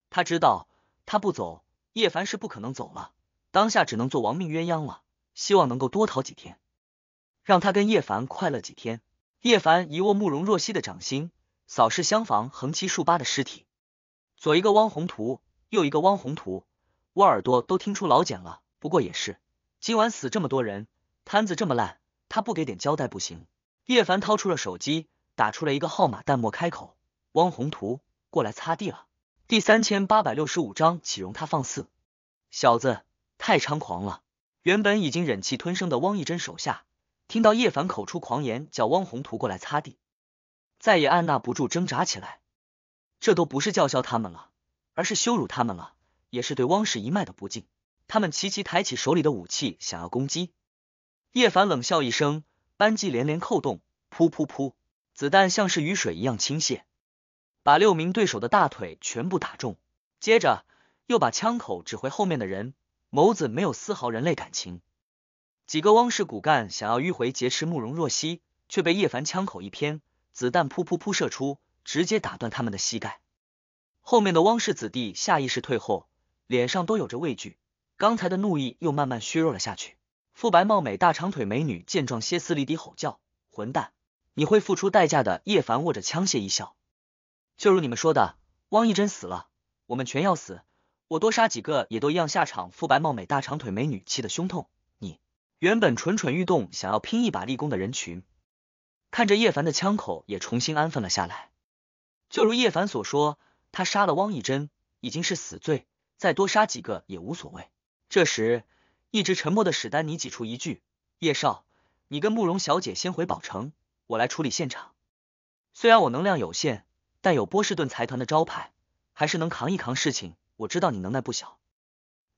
他知道，他不走，叶凡是不可能走了，当下只能做亡命鸳鸯了。希望能够多逃几天，让他跟叶凡快乐几天。叶凡一握慕容若曦的掌心，扫视厢房横七竖八的尸体，左一个汪宏图，右一个汪宏图，我耳朵都听出老茧了。不过也是。今晚死这么多人，摊子这么烂，他不给点交代不行。叶凡掏出了手机，打出了一个号码，淡漠开口：“汪宏图，过来擦地了。”第三千八百六十五章岂容他放肆！小子，太猖狂了！原本已经忍气吞声的汪一珍手下，听到叶凡口出狂言，叫汪宏图过来擦地，再也按捺不住，挣扎起来。这都不是叫嚣他们了，而是羞辱他们了，也是对汪氏一脉的不敬。他们齐齐抬起手里的武器，想要攻击。叶凡冷笑一声，扳机连连扣动，噗噗噗，子弹像是雨水一样倾泻，把六名对手的大腿全部打中。接着又把枪口指回后面的人，眸子没有丝毫人类感情。几个汪氏骨干想要迂回劫持慕容若曦，却被叶凡枪口一偏，子弹噗噗噗射出，直接打断他们的膝盖。后面的汪氏子弟下意识退后，脸上都有着畏惧。刚才的怒意又慢慢削弱了下去。肤白貌美大长腿美女见状，歇斯底里吼叫：“混蛋，你会付出代价的！”叶凡握着枪械，一笑：“就如你们说的，汪一真死了，我们全要死。我多杀几个也都一样下场。”肤白貌美大长腿美女气得胸痛。你原本蠢蠢欲动，想要拼一把立功的人群，看着叶凡的枪口，也重新安分了下来。就如叶凡所说，他杀了汪一真已经是死罪，再多杀几个也无所谓。这时，一直沉默的史丹尼挤出一句：“叶少，你跟慕容小姐先回宝城，我来处理现场。虽然我能量有限，但有波士顿财团的招牌，还是能扛一扛事情。我知道你能耐不小，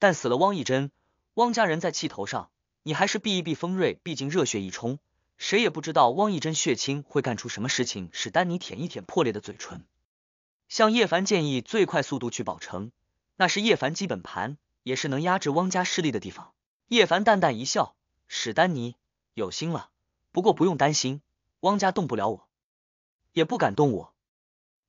但死了汪亦真，汪家人在气头上，你还是避一避。风瑞，毕竟热血一冲，谁也不知道汪亦真血清会干出什么事情。”史丹尼舔一舔破裂的嘴唇，向叶凡建议最快速度去宝城，那是叶凡基本盘。也是能压制汪家势力的地方。叶凡淡淡一笑，史丹尼有心了，不过不用担心，汪家动不了我，也不敢动我。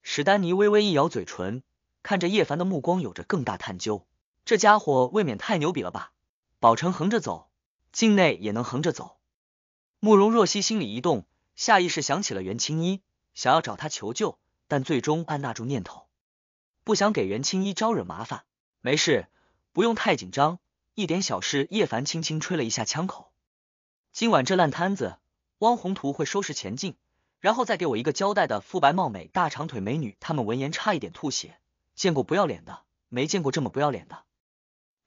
史丹尼微微一咬嘴唇，看着叶凡的目光有着更大探究。这家伙未免太牛逼了吧？宝城横着走，境内也能横着走。慕容若曦心里一动，下意识想起了袁青衣，想要找他求救，但最终按捺住念头，不想给袁青衣招惹麻烦。没事。不用太紧张，一点小事。叶凡轻轻吹了一下枪口。今晚这烂摊子，汪宏图会收拾前进，然后再给我一个交代的。肤白貌美大长腿美女，他们闻言差一点吐血。见过不要脸的，没见过这么不要脸的。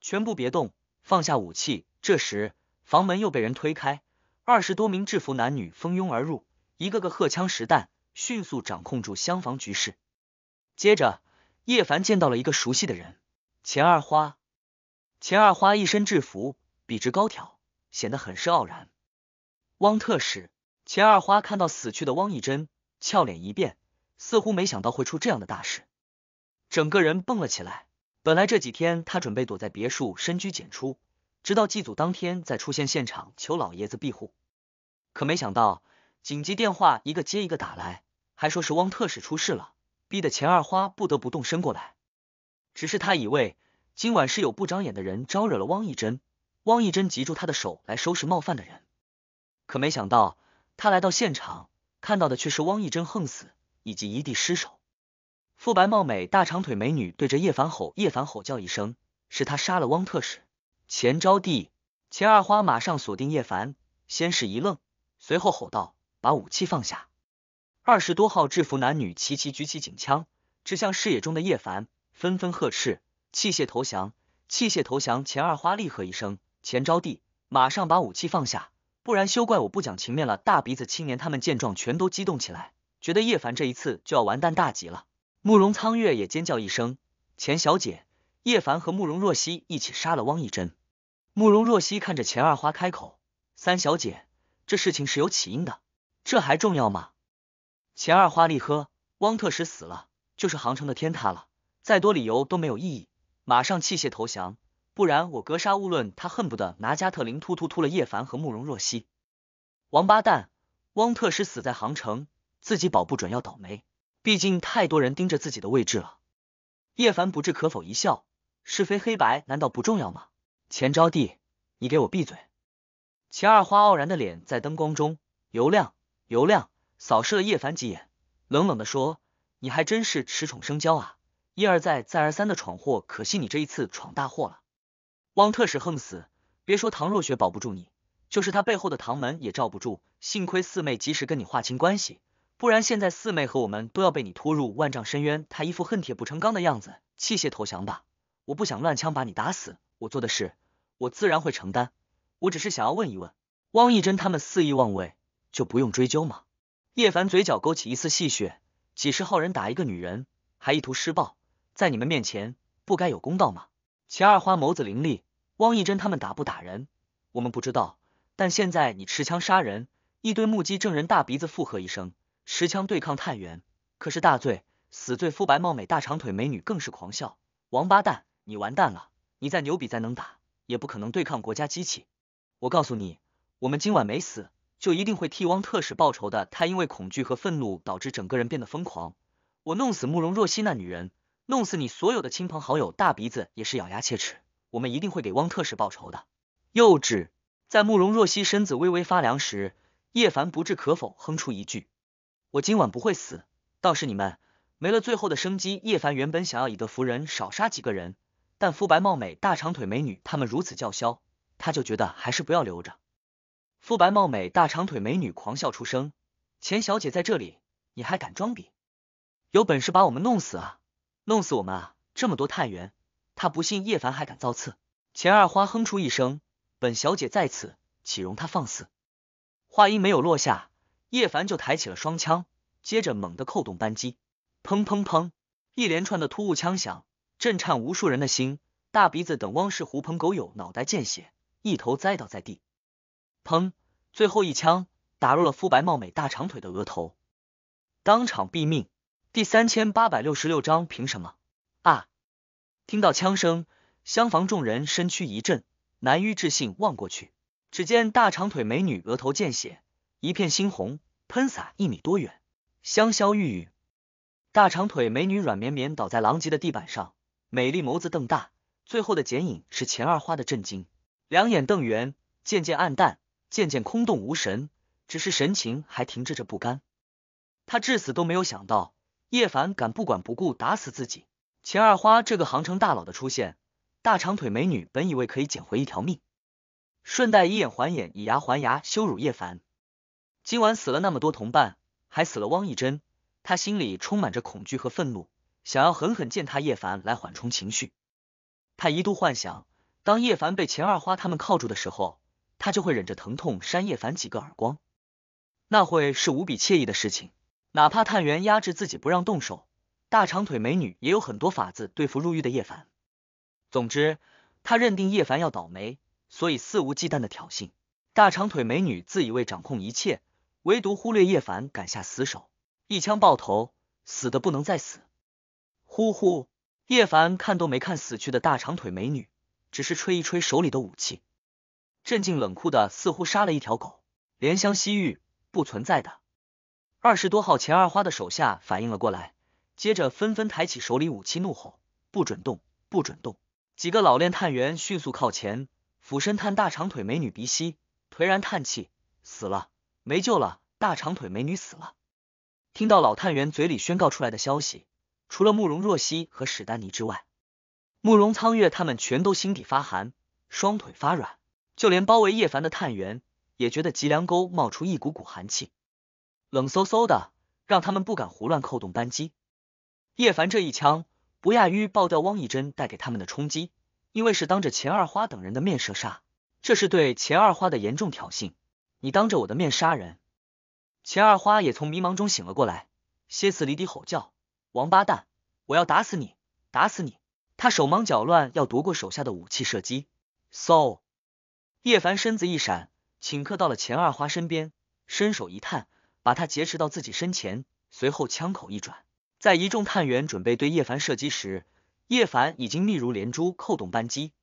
全部别动，放下武器。这时，房门又被人推开，二十多名制服男女蜂拥而入，一个个荷枪实弹，迅速掌控住厢房局势。接着，叶凡见到了一个熟悉的人，钱二花。钱二花一身制服，笔直高挑，显得很是傲然。汪特使钱二花看到死去的汪义真，俏脸一变，似乎没想到会出这样的大事，整个人蹦了起来。本来这几天他准备躲在别墅，深居简出，直到祭祖当天再出现现场求老爷子庇护。可没想到紧急电话一个接一个打来，还说是汪特使出事了，逼得钱二花不得不动身过来。只是他以为。今晚是有不长眼的人招惹了汪一真，汪一真急住他的手来收拾冒犯的人，可没想到他来到现场看到的却是汪一真横死以及一地尸首。肤白貌美大长腿美女对着叶凡吼，叶凡吼叫一声：“是他杀了汪特使！”钱招娣、钱二花马上锁定叶凡，先是一愣，随后吼道：“把武器放下！”二十多号制服男女齐齐举起警枪，指向视野中的叶凡，纷纷呵斥。弃械投降！弃械投降！钱二花厉喝一声：“钱招娣，马上把武器放下，不然休怪我不讲情面了！”大鼻子青年他们见状全都激动起来，觉得叶凡这一次就要完蛋大吉了。慕容苍月也尖叫一声：“钱小姐，叶凡和慕容若曦一起杀了汪一真。”慕容若曦看着钱二花开口：“三小姐，这事情是有起因的，这还重要吗？”钱二花厉喝：“汪特使死了，就是杭城的天塌了，再多理由都没有意义。”马上弃械投降，不然我格杀勿论。他恨不得拿加特林突突突了叶凡和慕容若曦。王八蛋，汪特使死在杭城，自己保不准要倒霉。毕竟太多人盯着自己的位置了。叶凡不置可否一笑，是非黑白难道不重要吗？钱招娣，你给我闭嘴！钱二花傲然的脸在灯光中油亮油亮，扫视了叶凡几眼，冷冷的说：“你还真是恃宠生骄啊！”一而再再而三的闯祸，可惜你这一次闯大祸了。汪特使横死，别说唐若雪保不住你，就是他背后的唐门也罩不住。幸亏四妹及时跟你划清关系，不然现在四妹和我们都要被你拖入万丈深渊。他一副恨铁不成钢的样子，弃械投降吧。我不想乱枪把你打死，我做的事我自然会承担。我只是想要问一问，汪义珍他们肆意妄为，就不用追究吗？叶凡嘴角勾起一丝戏谑，几十号人打一个女人，还意图施暴。在你们面前不该有公道吗？钱二花眸子凌厉，汪义珍他们打不打人，我们不知道。但现在你持枪杀人，一堆目击证人，大鼻子附和一声，持枪对抗探员，可是大罪，死罪。肤白貌美大长腿美女更是狂笑：王八蛋，你完蛋了！你再牛逼再能打，也不可能对抗国家机器。我告诉你，我们今晚没死，就一定会替汪特使报仇的。他因为恐惧和愤怒，导致整个人变得疯狂。我弄死慕容若曦那女人。弄死你所有的亲朋好友！大鼻子也是咬牙切齿，我们一定会给汪特使报仇的。幼稚！在慕容若曦身子微微发凉时，叶凡不置可否，哼出一句：“我今晚不会死，倒是你们没了最后的生机。”叶凡原本想要以德服人，少杀几个人，但肤白貌美大长腿美女他们如此叫嚣，他就觉得还是不要留着。肤白貌美大长腿美女狂笑出声：“钱小姐在这里，你还敢装逼？有本事把我们弄死啊！”弄死我们啊！这么多探员，他不信叶凡还敢造次。钱二花哼出一声：“本小姐在此，岂容他放肆！”话音没有落下，叶凡就抬起了双枪，接着猛地扣动扳机，砰砰砰，一连串的突兀枪响，震颤无数人的心。大鼻子等汪氏狐朋狗友脑袋见血，一头栽倒在地。砰！最后一枪打入了肤白貌美大长腿的额头，当场毙命。第三千八百六十六章凭什么？啊！听到枪声，厢房众人身躯一震，难于置信望过去，只见大长腿美女额头见血，一片猩红喷洒一米多远，香消玉殒。大长腿美女软绵绵倒在狼藉的地板上，美丽眸子瞪大，最后的剪影是钱二花的震惊，两眼瞪圆，渐渐暗淡，渐渐空洞无神，只是神情还停滞着不甘。她至死都没有想到。叶凡敢不管不顾打死自己，钱二花这个杭城大佬的出现，大长腿美女本以为可以捡回一条命，顺带以眼还眼，以牙还牙羞辱叶凡。今晚死了那么多同伴，还死了汪一真，他心里充满着恐惧和愤怒，想要狠狠践踏叶凡来缓冲情绪。他一度幻想，当叶凡被钱二花他们铐住的时候，他就会忍着疼痛扇叶凡几个耳光，那会是无比惬意的事情。哪怕探员压制自己不让动手，大长腿美女也有很多法子对付入狱的叶凡。总之，他认定叶凡要倒霉，所以肆无忌惮的挑衅。大长腿美女自以为掌控一切，唯独忽略叶凡敢下死手，一枪爆头，死的不能再死。呼呼，叶凡看都没看死去的大长腿美女，只是吹一吹手里的武器，镇静冷酷的似乎杀了一条狗，怜香惜玉不存在的。二十多号钱二花的手下反应了过来，接着纷纷抬起手里武器怒吼：“不准动，不准动！”几个老练探员迅速靠前，俯身探大长腿美女鼻息，颓然叹气：“死了，没救了，大长腿美女死了！”听到老探员嘴里宣告出来的消息，除了慕容若曦和史丹尼之外，慕容苍月他们全都心底发寒，双腿发软，就连包围叶凡的探员也觉得脊梁沟冒出一股股寒气。冷飕飕的，让他们不敢胡乱扣动扳机。叶凡这一枪不亚于爆掉汪一真带给他们的冲击，因为是当着钱二花等人的面射杀，这是对钱二花的严重挑衅。你当着我的面杀人！钱二花也从迷茫中醒了过来，歇斯底里吼叫：“王八蛋，我要打死你，打死你！”他手忙脚乱要夺过手下的武器射击。so，叶凡身子一闪，顷刻到了钱二花身边，伸手一探。把他劫持到自己身前，随后枪口一转，在一众探员准备对叶凡射击时，叶凡已经密如连珠扣动扳机，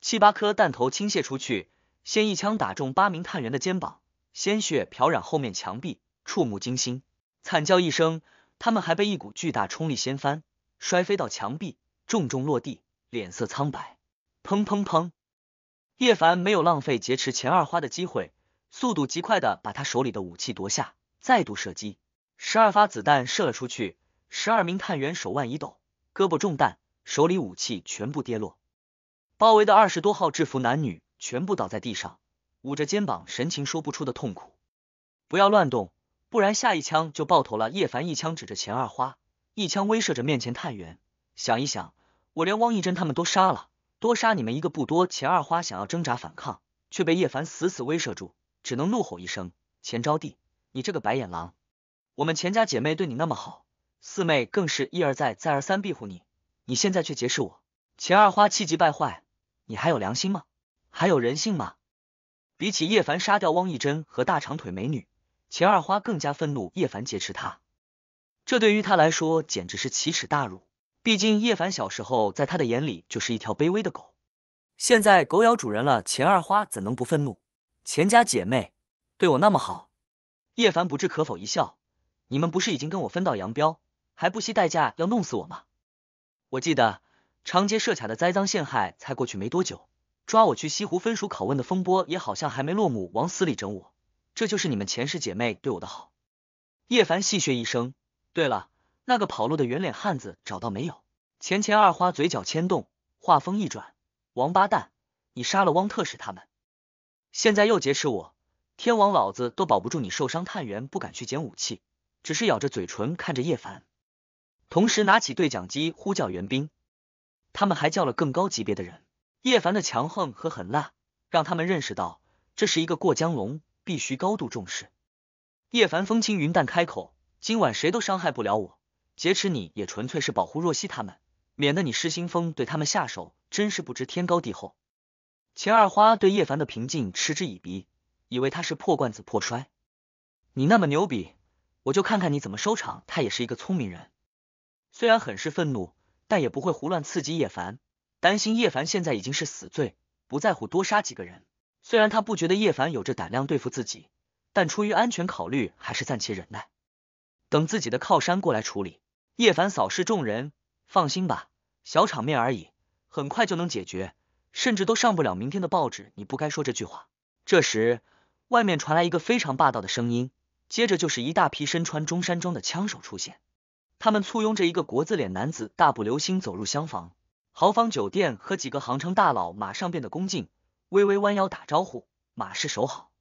七八颗弹头倾泻出去，先一枪打中八名探员的肩膀，鲜血漂染后面墙壁，触目惊心。惨叫一声，他们还被一股巨大冲力掀翻，摔飞到墙壁，重重落地，脸色苍白。砰砰砰！叶凡没有浪费劫持钱二花的机会，速度极快的把他手里的武器夺下。再度射击，十二发子弹射了出去，十二名探员手腕一抖，胳膊中弹，手里武器全部跌落。包围的二十多号制服男女全部倒在地上，捂着肩膀，神情说不出的痛苦。不要乱动，不然下一枪就爆头了。叶凡一枪指着钱二花，一枪威慑着面前探员。想一想，我连汪一真他们都杀了，多杀你们一个不多。钱二花想要挣扎反抗，却被叶凡死死威慑住，只能怒吼一声：“钱招娣！”你这个白眼狼！我们钱家姐妹对你那么好，四妹更是一而再再而三庇护你，你现在却劫持我！钱二花气急败坏，你还有良心吗？还有人性吗？比起叶凡杀掉汪一真和大长腿美女，钱二花更加愤怒。叶凡劫持他，这对于他来说简直是奇耻大辱。毕竟叶凡小时候在他的眼里就是一条卑微的狗，现在狗咬主人了，钱二花怎能不愤怒？钱家姐妹对我那么好。叶凡不置可否一笑，你们不是已经跟我分道扬镳，还不惜代价要弄死我吗？我记得长街设卡的栽赃陷害才过去没多久，抓我去西湖分署拷问的风波也好像还没落幕，往死里整我，这就是你们前世姐妹对我的好。叶凡戏谑一声，对了，那个跑路的圆脸汉子找到没有？钱钱二花嘴角牵动，话锋一转，王八蛋，你杀了汪特使他们，现在又劫持我。天王老子都保不住你受伤，探员不敢去捡武器，只是咬着嘴唇看着叶凡，同时拿起对讲机呼叫援兵。他们还叫了更高级别的人。叶凡的强横和狠辣，让他们认识到这是一个过江龙，必须高度重视。叶凡风轻云淡开口：“今晚谁都伤害不了我，劫持你也纯粹是保护若曦他们，免得你失心疯对他们下手，真是不知天高地厚。”钱二花对叶凡的平静嗤之以鼻。以为他是破罐子破摔，你那么牛逼，我就看看你怎么收场。他也是一个聪明人，虽然很是愤怒，但也不会胡乱刺激叶凡，担心叶凡现在已经是死罪，不在乎多杀几个人。虽然他不觉得叶凡有着胆量对付自己，但出于安全考虑，还是暂且忍耐，等自己的靠山过来处理。叶凡扫视众人，放心吧，小场面而已，很快就能解决，甚至都上不了明天的报纸。你不该说这句话。这时。外面传来一个非常霸道的声音，接着就是一大批身穿中山装的枪手出现。他们簇拥着一个国字脸男子，大步流星走入厢房。豪方酒店和几个杭城大佬马上变得恭敬，微微弯腰打招呼。马氏守好。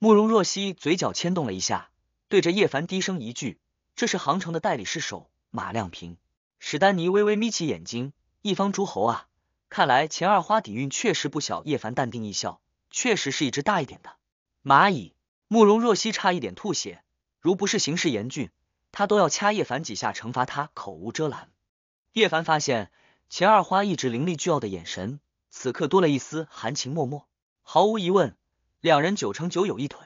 慕容若曦嘴角牵动了一下，对着叶凡低声一句：“这是杭城的代理侍守马亮平。”史丹尼微微眯起眼睛：“一方诸侯啊，看来钱二花底蕴确实不小。”叶凡淡定一笑：“确实是一只大一点的。”蚂蚁慕容若曦差一点吐血，如不是形势严峻，她都要掐叶凡几下惩罚他口无遮拦。叶凡发现钱二花一直凌厉倨傲的眼神，此刻多了一丝含情脉脉。毫无疑问，两人九成九有一腿。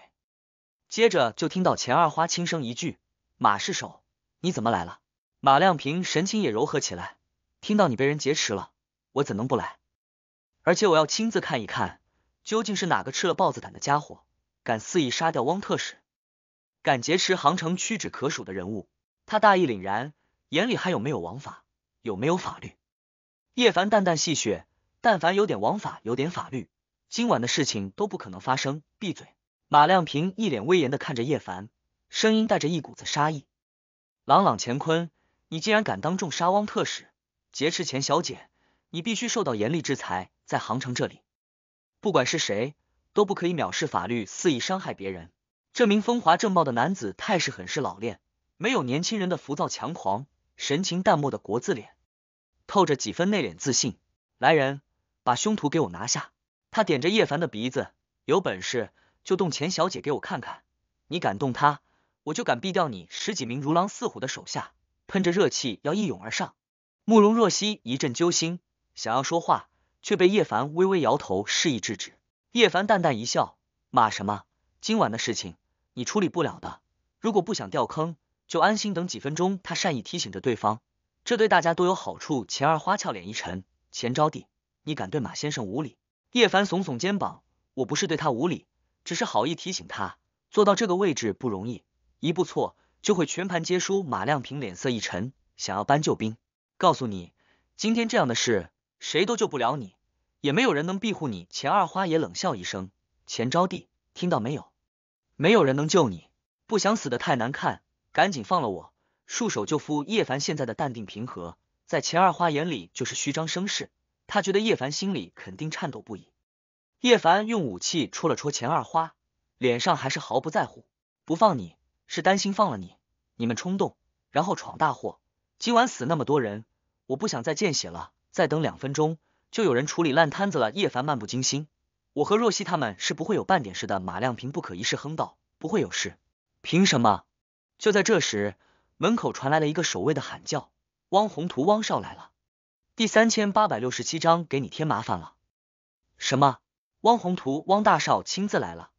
接着就听到钱二花轻声一句：“马市首，你怎么来了？”马亮平神情也柔和起来，听到你被人劫持了，我怎能不来？而且我要亲自看一看，究竟是哪个吃了豹子胆的家伙。敢肆意杀掉汪特使，敢劫持杭城屈指可数的人物，他大义凛然，眼里还有没有王法，有没有法律？叶凡淡淡戏谑，但凡有点王法，有点法律，今晚的事情都不可能发生。闭嘴！马亮平一脸威严的看着叶凡，声音带着一股子杀意。朗朗乾坤，你竟然敢当众杀汪特使，劫持钱小姐，你必须受到严厉制裁！在杭城这里，不管是谁。都不可以藐视法律，肆意伤害别人。这名风华正茂的男子，态势很是老练，没有年轻人的浮躁强狂，神情淡漠的国字脸，透着几分内敛自信。来人，把凶徒给我拿下！他点着叶凡的鼻子，有本事就动钱小姐给我看看，你敢动她，我就敢毙掉你十几名如狼似虎的手下！喷着热气要一涌而上，慕容若曦一阵揪心，想要说话，却被叶凡微微摇头示意制止。叶凡淡淡一笑，马什么？今晚的事情你处理不了的。如果不想掉坑，就安心等几分钟。他善意提醒着对方，这对大家都有好处。钱二花俏脸一沉，钱招娣，你敢对马先生无礼？叶凡耸耸肩膀，我不是对他无礼，只是好意提醒他，做到这个位置不容易，一步错就会全盘皆输。马亮平脸色一沉，想要搬救兵，告诉你，今天这样的事，谁都救不了你。也没有人能庇护你。钱二花也冷笑一声：“钱招娣，听到没有？没有人能救你。不想死的太难看，赶紧放了我，束手就缚。”叶凡现在的淡定平和，在钱二花眼里就是虚张声势。他觉得叶凡心里肯定颤抖不已。叶凡用武器戳了戳钱二花，脸上还是毫不在乎。不放你是担心放了你，你们冲动，然后闯大祸。今晚死那么多人，我不想再见血了。再等两分钟。就有人处理烂摊子了。叶凡漫不经心，我和若曦他们是不会有半点事的。马亮平不可一世，哼道：“不会有事，凭什么？”就在这时，门口传来了一个守卫的喊叫：“汪宏图，汪少来了。”第三千八百六十七章，给你添麻烦了。什么？汪宏图，汪大少亲自来了？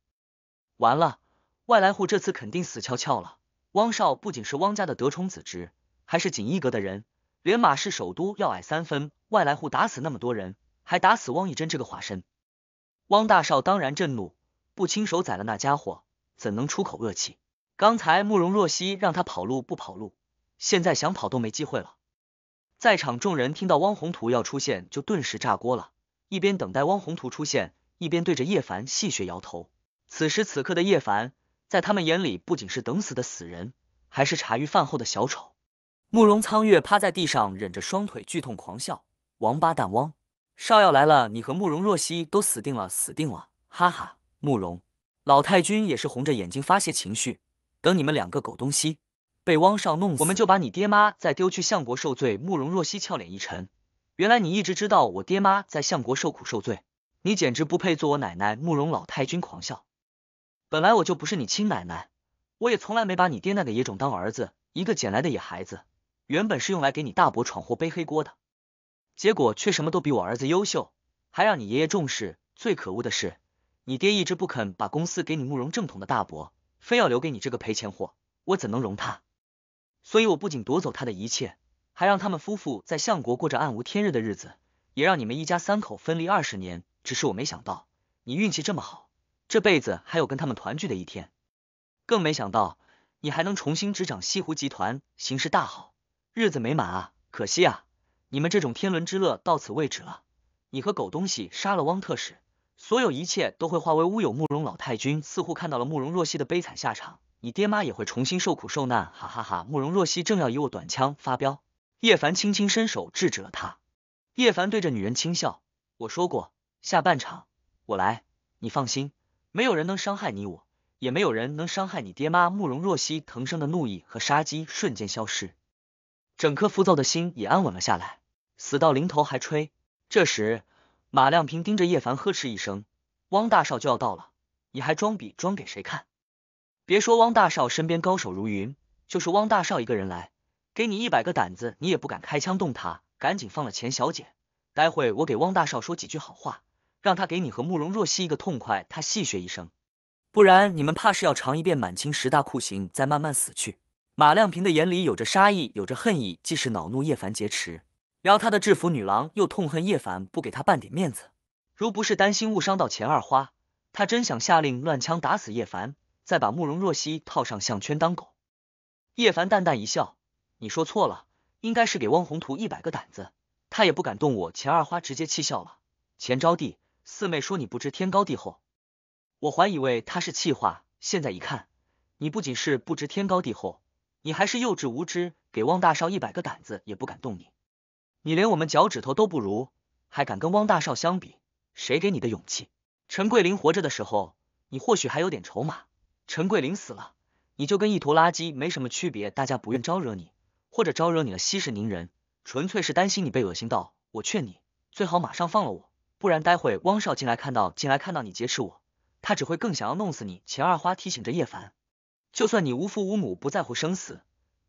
完了，外来户这次肯定死翘翘了。汪少不仅是汪家的得宠子侄，还是锦衣阁的人，连马氏首都要矮三分。外来户打死那么多人，还打死汪一真这个化身，汪大少当然震怒，不亲手宰了那家伙，怎能出口恶气？刚才慕容若曦让他跑路不跑路，现在想跑都没机会了。在场众人听到汪宏图要出现，就顿时炸锅了，一边等待汪宏图出现，一边对着叶凡戏谑摇头。此时此刻的叶凡，在他们眼里不仅是等死的死人，还是茶余饭后的小丑。慕容苍月趴在地上，忍着双腿剧痛狂笑。王八蛋汪少要来了，你和慕容若曦都死定了，死定了！哈哈，慕容老太君也是红着眼睛发泄情绪，等你们两个狗东西被汪少弄死，我们就把你爹妈再丢去相国受罪。慕容若曦俏脸一沉，原来你一直知道我爹妈在相国受苦受罪，你简直不配做我奶奶！慕容老太君狂笑，本来我就不是你亲奶奶，我也从来没把你爹那个野种当儿子，一个捡来的野孩子，原本是用来给你大伯闯祸背黑锅的。结果却什么都比我儿子优秀，还让你爷爷重视。最可恶的是，你爹一直不肯把公司给你慕容正统的大伯，非要留给你这个赔钱货。我怎能容他？所以我不仅夺走他的一切，还让他们夫妇在相国过着暗无天日的日子，也让你们一家三口分离二十年。只是我没想到你运气这么好，这辈子还有跟他们团聚的一天。更没想到你还能重新执掌西湖集团，形势大好，日子美满啊！可惜啊！你们这种天伦之乐到此为止了。你和狗东西杀了汪特使，所有一切都会化为乌有。慕容老太君似乎看到了慕容若曦的悲惨下场，你爹妈也会重新受苦受难。哈哈哈！慕容若曦正要一握短枪发飙，叶凡轻轻伸手制止了他。叶凡对着女人轻笑：“我说过，下半场我来，你放心，没有人能伤害你，我也没有人能伤害你爹妈。”慕容若曦腾升的怒意和杀机瞬间消失，整颗浮躁的心也安稳了下来。死到临头还吹！这时，马亮平盯着叶凡呵斥一声：“汪大少就要到了，你还装逼装给谁看？别说汪大少身边高手如云，就是汪大少一个人来，给你一百个胆子，你也不敢开枪动他。赶紧放了钱小姐，待会我给汪大少说几句好话，让他给你和慕容若曦一个痛快。”他戏谑一声：“不然你们怕是要尝一遍满清十大酷刑，再慢慢死去。”马亮平的眼里有着杀意，有着恨意，既是恼怒叶凡劫持。撩他的制服女郎又痛恨叶凡不给他半点面子，如不是担心误伤到钱二花，他真想下令乱枪打死叶凡，再把慕容若曦套上项圈当狗。叶凡淡淡一笑：“你说错了，应该是给汪宏图一百个胆子，他也不敢动我钱二花。”直接气笑了。钱招娣四妹说：“你不知天高地厚。”我还以为他是气话，现在一看，你不仅是不知天高地厚，你还是幼稚无知，给汪大少一百个胆子也不敢动你。你连我们脚趾头都不如，还敢跟汪大少相比？谁给你的勇气？陈桂林活着的时候，你或许还有点筹码。陈桂林死了，你就跟一坨垃圾没什么区别。大家不愿招惹你，或者招惹你了，息事宁人，纯粹是担心你被恶心到。我劝你最好马上放了我，不然待会汪少进来看到进来看到你劫持我，他只会更想要弄死你。钱二花提醒着叶凡，就算你无父无母，不在乎生死，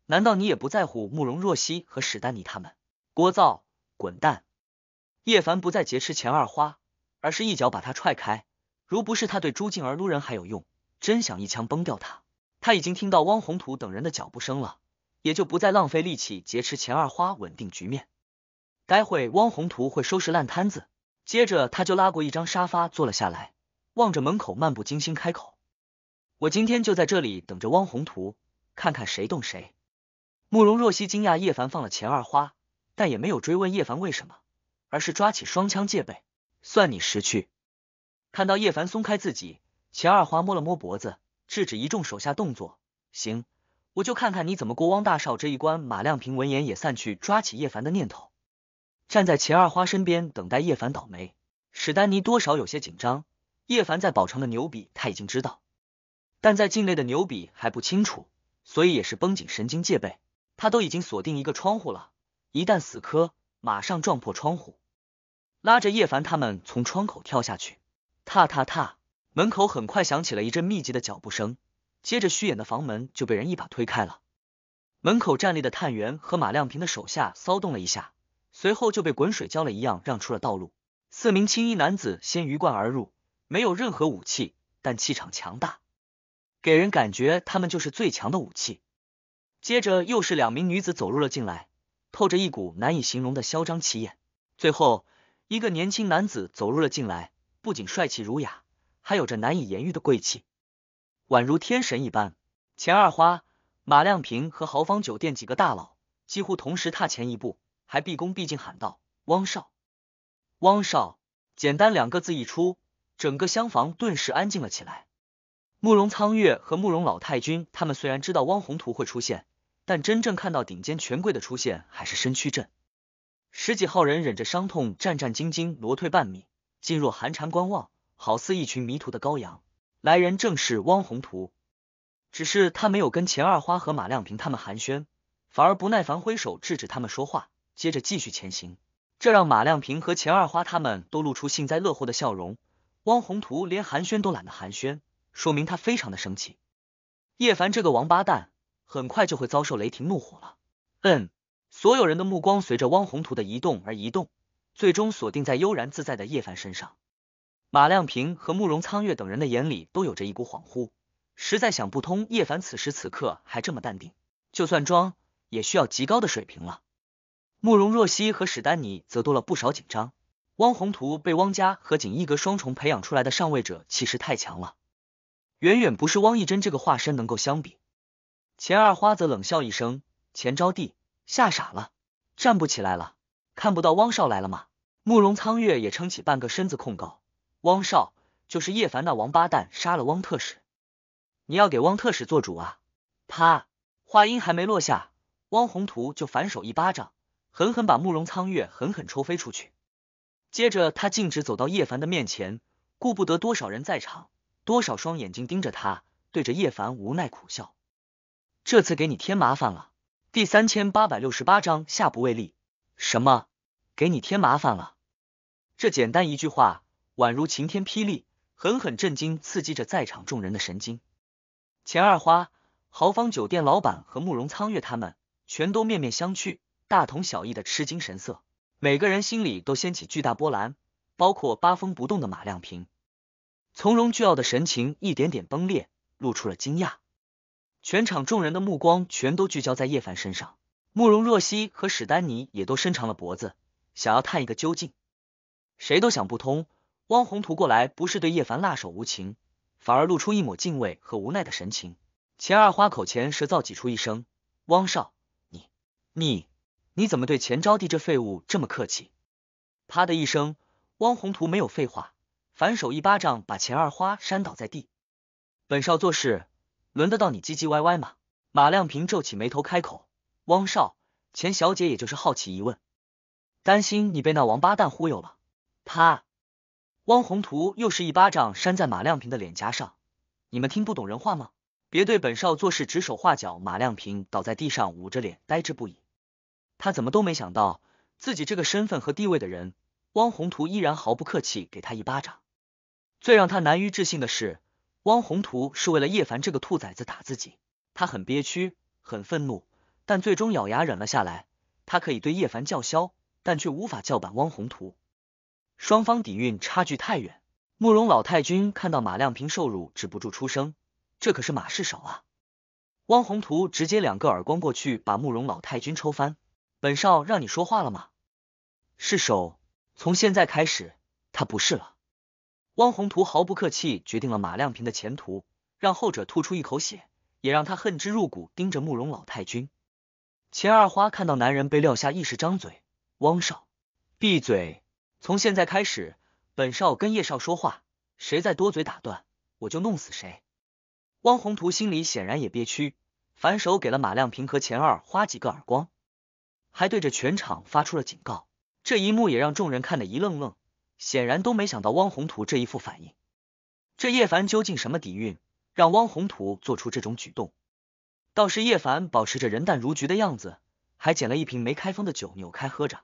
难道你也不在乎慕容若曦和史丹尼他们？聒噪，滚蛋！叶凡不再劫持钱二花，而是一脚把他踹开。如不是他对朱静儿撸人还有用，真想一枪崩掉他。他已经听到汪宏图等人的脚步声了，也就不再浪费力气劫持钱二花，稳定局面。待会汪宏图会收拾烂摊子，接着他就拉过一张沙发坐了下来，望着门口漫不经心开口：“我今天就在这里等着汪宏图，看看谁动谁。”慕容若曦惊讶叶凡放了钱二花。但也没有追问叶凡为什么，而是抓起双枪戒备。算你识趣。看到叶凡松开自己，钱二花摸了摸脖子，制止一众手下动作。行，我就看看你怎么过汪大少这一关。马亮平闻言也散去，抓起叶凡的念头，站在钱二花身边等待叶凡倒霉。史丹尼多少有些紧张，叶凡在宝城的牛比他已经知道，但在境内的牛比还不清楚，所以也是绷紧神经戒备。他都已经锁定一个窗户了。一旦死磕，马上撞破窗户，拉着叶凡他们从窗口跳下去。踏踏踏，门口很快响起了一阵密集的脚步声，接着虚掩的房门就被人一把推开了。门口站立的探员和马亮平的手下骚动了一下，随后就被滚水浇了一样让出了道路。四名青衣男子先鱼贯而入，没有任何武器，但气场强大，给人感觉他们就是最强的武器。接着又是两名女子走入了进来。透着一股难以形容的嚣张气焰。最后一个年轻男子走入了进来，不仅帅气儒雅，还有着难以言喻的贵气，宛如天神一般。钱二花、马亮平和豪方酒店几个大佬几乎同时踏前一步，还毕恭毕敬喊道：“汪少，汪少！”简单两个字一出，整个厢房顿时安静了起来。慕容苍月和慕容老太君他们虽然知道汪宏图会出现。但真正看到顶尖权贵的出现，还是身躯震。十几号人忍着伤痛，战战兢兢挪退半米，噤若寒蝉观望，好似一群迷途的羔羊。来人正是汪宏图，只是他没有跟钱二花和马亮平他们寒暄，反而不耐烦挥手制止他们说话，接着继续前行。这让马亮平和钱二花他们都露出幸灾乐祸的笑容。汪宏图连寒暄都懒得寒暄，说明他非常的生气。叶凡这个王八蛋！很快就会遭受雷霆怒火了。嗯，所有人的目光随着汪宏图的移动而移动，最终锁定在悠然自在的叶凡身上。马亮平和慕容苍月等人的眼里都有着一股恍惚，实在想不通叶凡此时此刻还这么淡定。就算装，也需要极高的水平了。慕容若曦和史丹尼则多了不少紧张。汪宏图被汪家和锦衣阁双重培养出来的上位者气势太强了，远远不是汪亦真这个化身能够相比。钱二花则冷笑一声，钱招娣吓傻了，站不起来了，看不到汪少来了吗？慕容苍月也撑起半个身子控告汪少，就是叶凡那王八蛋杀了汪特使，你要给汪特使做主啊！啪，话音还没落下，汪宏图就反手一巴掌，狠狠把慕容苍月狠狠抽飞出去。接着他径直走到叶凡的面前，顾不得多少人在场，多少双眼睛盯着他，对着叶凡无奈苦笑。这次给你添麻烦了。第三千八百六十八章下不为例。什么？给你添麻烦了？这简单一句话，宛如晴天霹雳，狠狠震惊刺激着在场众人的神经。钱二花、豪方酒店老板和慕容苍月他们，全都面面相觑，大同小异的吃惊神色，每个人心里都掀起巨大波澜，包括八风不动的马亮平，从容倨傲的神情一点点崩裂，露出了惊讶。全场众人的目光全都聚焦在叶凡身上，慕容若曦和史丹尼也都伸长了脖子，想要探一个究竟。谁都想不通，汪宏图过来不是对叶凡辣手无情，反而露出一抹敬畏和无奈的神情。钱二花口前舌燥，挤出一声：“汪少，你你你怎么对钱招娣这废物这么客气？”啪的一声，汪宏图没有废话，反手一巴掌把钱二花扇倒在地。本少做事。轮得到你唧唧歪歪吗？马亮平皱起眉头开口：“汪少，钱小姐也就是好奇一问，担心你被那王八蛋忽悠了。”啪！汪宏图又是一巴掌扇在马亮平的脸颊上。你们听不懂人话吗？别对本少做事指手画脚！马亮平倒在地上，捂着脸，呆滞不已。他怎么都没想到，自己这个身份和地位的人，汪宏图依然毫不客气给他一巴掌。最让他难于置信的是。汪宏图是为了叶凡这个兔崽子打自己，他很憋屈，很愤怒，但最终咬牙忍了下来。他可以对叶凡叫嚣，但却无法叫板汪宏图。双方底蕴差距太远。慕容老太君看到马亮平受辱，止不住出声：“这可是马氏手啊！”汪宏图直接两个耳光过去，把慕容老太君抽翻。本少让你说话了吗？是手，从现在开始，他不是了。汪宏图毫不客气决定了马亮平的前途，让后者吐出一口血，也让他恨之入骨，盯着慕容老太君。钱二花看到男人被撂下，一时张嘴：“汪少，闭嘴！从现在开始，本少跟叶少说话，谁再多嘴打断，我就弄死谁。”汪宏图心里显然也憋屈，反手给了马亮平和钱二花几个耳光，还对着全场发出了警告。这一幕也让众人看得一愣愣。显然都没想到汪宏图这一副反应，这叶凡究竟什么底蕴，让汪宏图做出这种举动？倒是叶凡保持着人淡如菊的样子，还捡了一瓶没开封的酒，扭开喝着。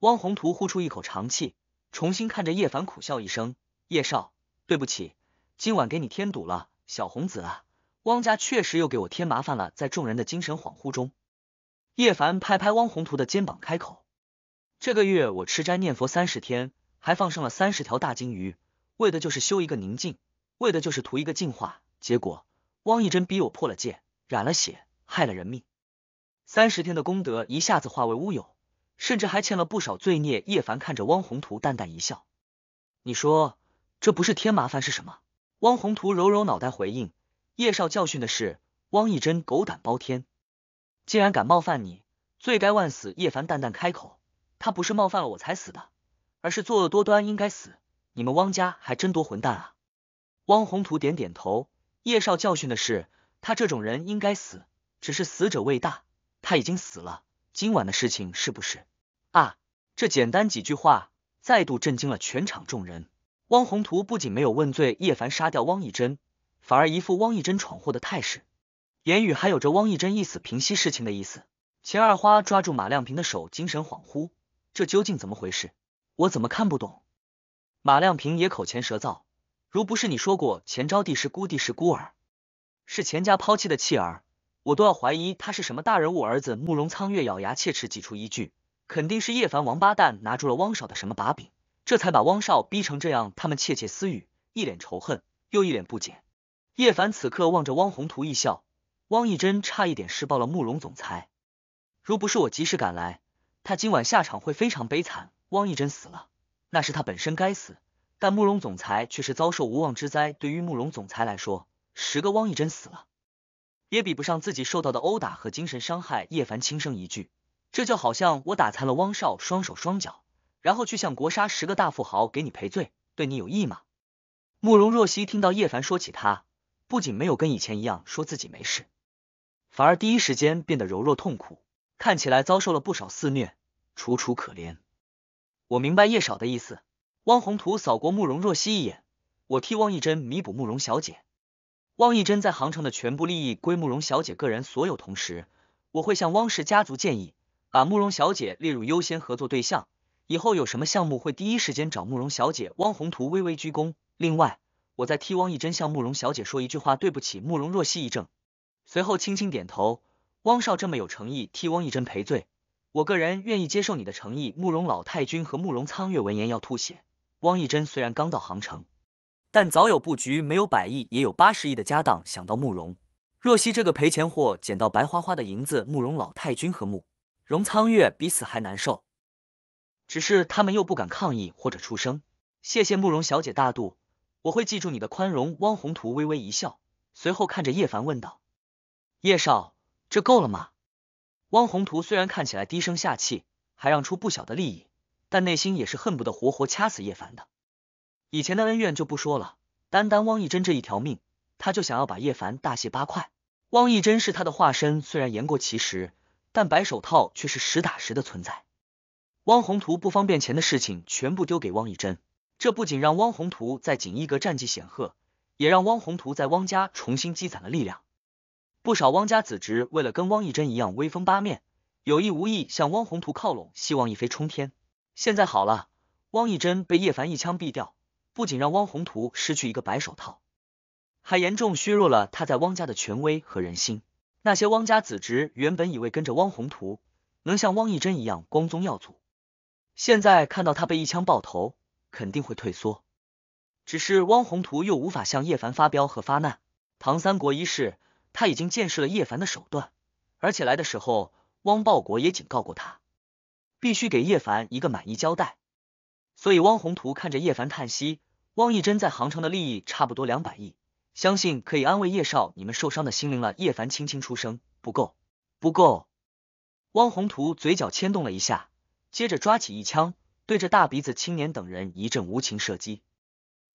汪宏图呼出一口长气，重新看着叶凡，苦笑一声：“叶少，对不起，今晚给你添堵了，小红子啊，汪家确实又给我添麻烦了。”在众人的精神恍惚中，叶凡拍拍汪宏图的肩膀，开口：“这个月我吃斋念佛三十天。”还放生了三十条大金鱼，为的就是修一个宁静，为的就是图一个净化。结果汪义真逼我破了戒，染了血，害了人命。三十天的功德一下子化为乌有，甚至还欠了不少罪孽。叶凡看着汪宏图淡淡一笑，你说这不是添麻烦是什么？汪宏图揉揉脑袋回应：“叶少教训的是汪义真，狗胆包天，竟然敢冒犯你，罪该万死。”叶凡淡淡开口：“他不是冒犯了我才死的。”而是作恶多端，应该死。你们汪家还真多混蛋啊！汪宏图点点头，叶少教训的是他这种人应该死，只是死者未大，他已经死了。今晚的事情是不是？啊！这简单几句话再度震惊了全场众人。汪宏图不仅没有问罪叶凡杀掉汪一真，反而一副汪一真闯祸的态势，言语还有着汪一真一死平息事情的意思。钱二花抓住马亮平的手，精神恍惚，这究竟怎么回事？我怎么看不懂？马亮平也口前舌燥。如不是你说过钱招娣是孤弟是孤儿，是钱家抛弃的弃儿，我都要怀疑他是什么大人物儿子。慕容苍月咬牙切齿，挤出一句：“肯定是叶凡王八蛋拿住了汪少的什么把柄，这才把汪少逼成这样。”他们窃窃私语，一脸仇恨，又一脸不解。叶凡此刻望着汪宏图一笑，汪亦真差一点施暴了。慕容总裁，如不是我及时赶来，他今晚下场会非常悲惨。汪一真死了，那是他本身该死，但慕容总裁却是遭受无妄之灾。对于慕容总裁来说，十个汪一真死了，也比不上自己受到的殴打和精神伤害。叶凡轻声一句：“这就好像我打残了汪少双手双脚，然后去向国杀十个大富豪给你赔罪，对你有益吗？”慕容若曦听到叶凡说起他，不仅没有跟以前一样说自己没事，反而第一时间变得柔弱痛苦，看起来遭受了不少肆虐，楚楚可怜。我明白叶少的意思。汪宏图扫过慕容若曦一眼，我替汪亦真弥补慕容小姐。汪亦真在杭城的全部利益归慕容小姐个人所有，同时我会向汪氏家族建议，把慕容小姐列入优先合作对象。以后有什么项目，会第一时间找慕容小姐。汪宏图微微鞠躬。另外，我在替汪亦真向慕容小姐说一句话，对不起。慕容若曦一怔，随后轻轻点头。汪少这么有诚意替汪亦真赔罪。我个人愿意接受你的诚意。慕容老太君和慕容苍月闻言要吐血。汪义珍虽然刚到杭城，但早有布局，没有百亿也有八十亿的家当。想到慕容若曦这个赔钱货捡到白花花的银子，慕容老太君和慕容苍月比死还难受。只是他们又不敢抗议或者出声。谢谢慕容小姐大度，我会记住你的宽容。汪宏图微微一笑，随后看着叶凡问道：“叶少，这够了吗？”汪宏图虽然看起来低声下气，还让出不小的利益，但内心也是恨不得活活掐死叶凡的。以前的恩怨就不说了，单单汪一真这一条命，他就想要把叶凡大卸八块。汪一真是他的化身，虽然言过其实，但白手套却是实打实的存在。汪宏图不方便钱的事情全部丢给汪一真，这不仅让汪宏图在锦衣阁战绩显赫，也让汪宏图在汪家重新积攒了力量。不少汪家子侄为了跟汪义真一样威风八面，有意无意向汪宏图靠拢，希望一飞冲天。现在好了，汪义真被叶凡一枪毙掉，不仅让汪宏图失去一个白手套，还严重削弱了他在汪家的权威和人心。那些汪家子侄原本以为跟着汪宏图能像汪义真一样光宗耀祖，现在看到他被一枪爆头，肯定会退缩。只是汪宏图又无法向叶凡发飙和发难，唐三国一世。他已经见识了叶凡的手段，而且来的时候，汪报国也警告过他，必须给叶凡一个满意交代。所以汪宏图看着叶凡叹息。汪义珍在杭城的利益差不多两百亿，相信可以安慰叶少你们受伤的心灵了。叶凡轻轻出声：“不够，不够。”汪宏图嘴角牵动了一下，接着抓起一枪，对着大鼻子青年等人一阵无情射击。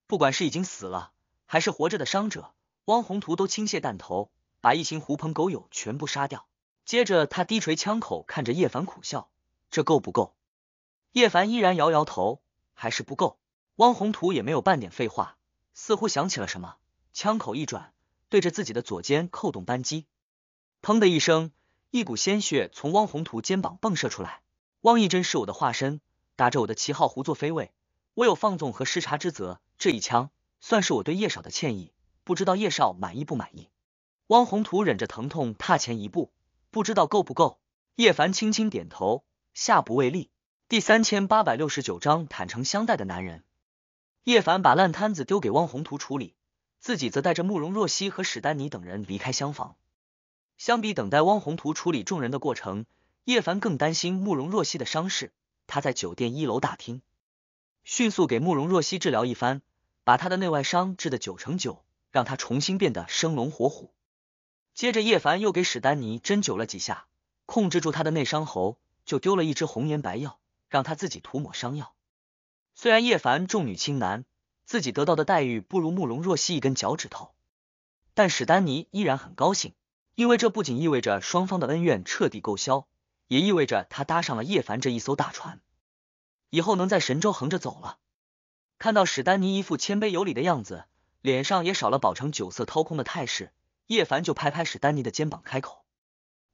不管是已经死了还是活着的伤者，汪宏图都倾泻弹头。把一行狐朋狗友全部杀掉，接着他低垂枪口，看着叶凡苦笑：“这够不够？”叶凡依然摇摇头，还是不够。汪宏图也没有半点废话，似乎想起了什么，枪口一转，对着自己的左肩扣动扳机，砰的一声，一股鲜血从汪宏图肩膀迸射出来。汪义真是我的化身，打着我的旗号胡作非为，我有放纵和失察之责，这一枪算是我对叶少的歉意，不知道叶少满意不满意。汪宏图忍着疼痛踏前一步，不知道够不够。叶凡轻轻点头，下不为例。第三千八百六十九章坦诚相待的男人。叶凡把烂摊子丢给汪宏图处理，自己则带着慕容若曦和史丹尼等人离开厢房。相比等待汪宏图处理众人的过程，叶凡更担心慕容若曦的伤势。他在酒店一楼大厅迅速给慕容若曦治疗一番，把他的内外伤治得九成九，让他重新变得生龙活虎。接着，叶凡又给史丹尼针灸了几下，控制住他的内伤喉，就丢了一支红颜白药，让他自己涂抹伤药。虽然叶凡重女轻男，自己得到的待遇不如慕容若曦一根脚趾头，但史丹尼依然很高兴，因为这不仅意味着双方的恩怨彻底勾消，也意味着他搭上了叶凡这一艘大船，以后能在神州横着走了。看到史丹尼一副谦卑有礼的样子，脸上也少了饱尝酒色掏空的态势。叶凡就拍拍史丹尼的肩膀，开口：“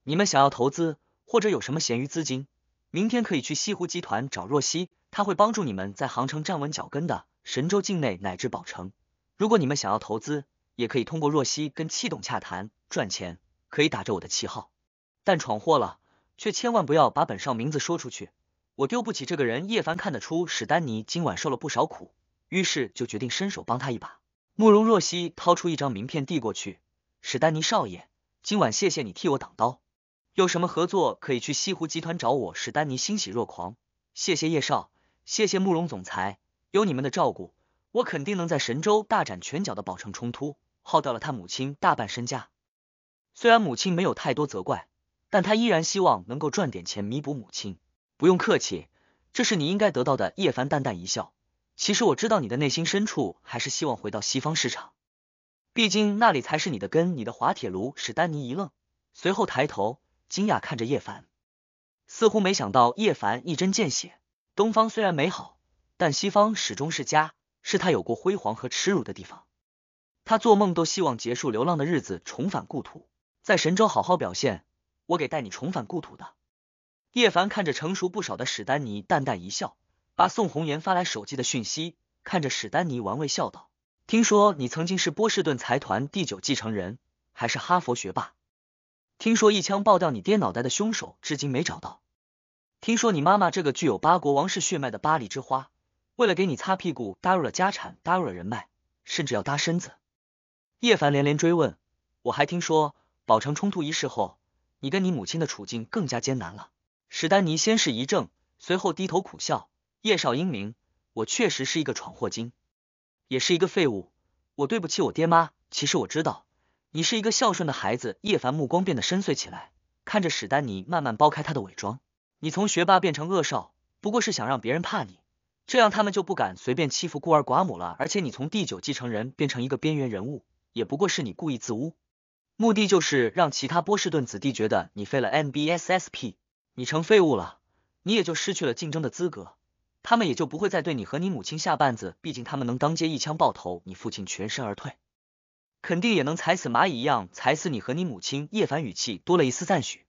你们想要投资，或者有什么闲余资金，明天可以去西湖集团找若曦，他会帮助你们在杭城站稳脚跟的。神州境内乃至宝城，如果你们想要投资，也可以通过若曦跟七董洽谈。赚钱可以打着我的旗号，但闯祸了，却千万不要把本少名字说出去，我丢不起这个人。”叶凡看得出史丹尼今晚受了不少苦，于是就决定伸手帮他一把。慕容若曦掏出一张名片递过去。史丹尼少爷，今晚谢谢你替我挡刀，有什么合作可以去西湖集团找我。史丹尼欣喜若狂，谢谢叶少，谢谢慕容总裁，有你们的照顾，我肯定能在神州大展拳脚的保成冲突，耗掉了他母亲大半身家。虽然母亲没有太多责怪，但他依然希望能够赚点钱弥补母亲。不用客气，这是你应该得到的。叶凡淡淡一笑，其实我知道你的内心深处还是希望回到西方市场。毕竟那里才是你的根，你的滑铁卢。史丹尼一愣，随后抬头，惊讶看着叶凡，似乎没想到叶凡一针见血。东方虽然美好，但西方始终是家，是他有过辉煌和耻辱的地方。他做梦都希望结束流浪的日子，重返故土，在神州好好表现。我给带你重返故土的。叶凡看着成熟不少的史丹尼，淡淡一笑，把宋红颜发来手机的讯息，看着史丹尼玩味笑道。听说你曾经是波士顿财团第九继承人，还是哈佛学霸。听说一枪爆掉你爹脑袋的凶手至今没找到。听说你妈妈这个具有八国王室血脉的巴黎之花，为了给你擦屁股，搭入了家产，搭入了人脉，甚至要搭身子。叶凡连连追问，我还听说宝城冲突一事后，你跟你母亲的处境更加艰难了。史丹尼先是一怔，随后低头苦笑。叶少英明，我确实是一个闯祸精。也是一个废物，我对不起我爹妈。其实我知道，你是一个孝顺的孩子。叶凡目光变得深邃起来，看着史丹尼慢慢剥开他的伪装。你从学霸变成恶少，不过是想让别人怕你，这样他们就不敢随便欺负孤儿寡母了。而且你从第九继承人变成一个边缘人物，也不过是你故意自污，目的就是让其他波士顿子弟觉得你废了。MBSSP，你成废物了，你也就失去了竞争的资格。他们也就不会再对你和你母亲下绊子，毕竟他们能当街一枪爆头，你父亲全身而退，肯定也能踩死蚂蚁一样踩死你和你母亲。叶凡语气多了一丝赞许，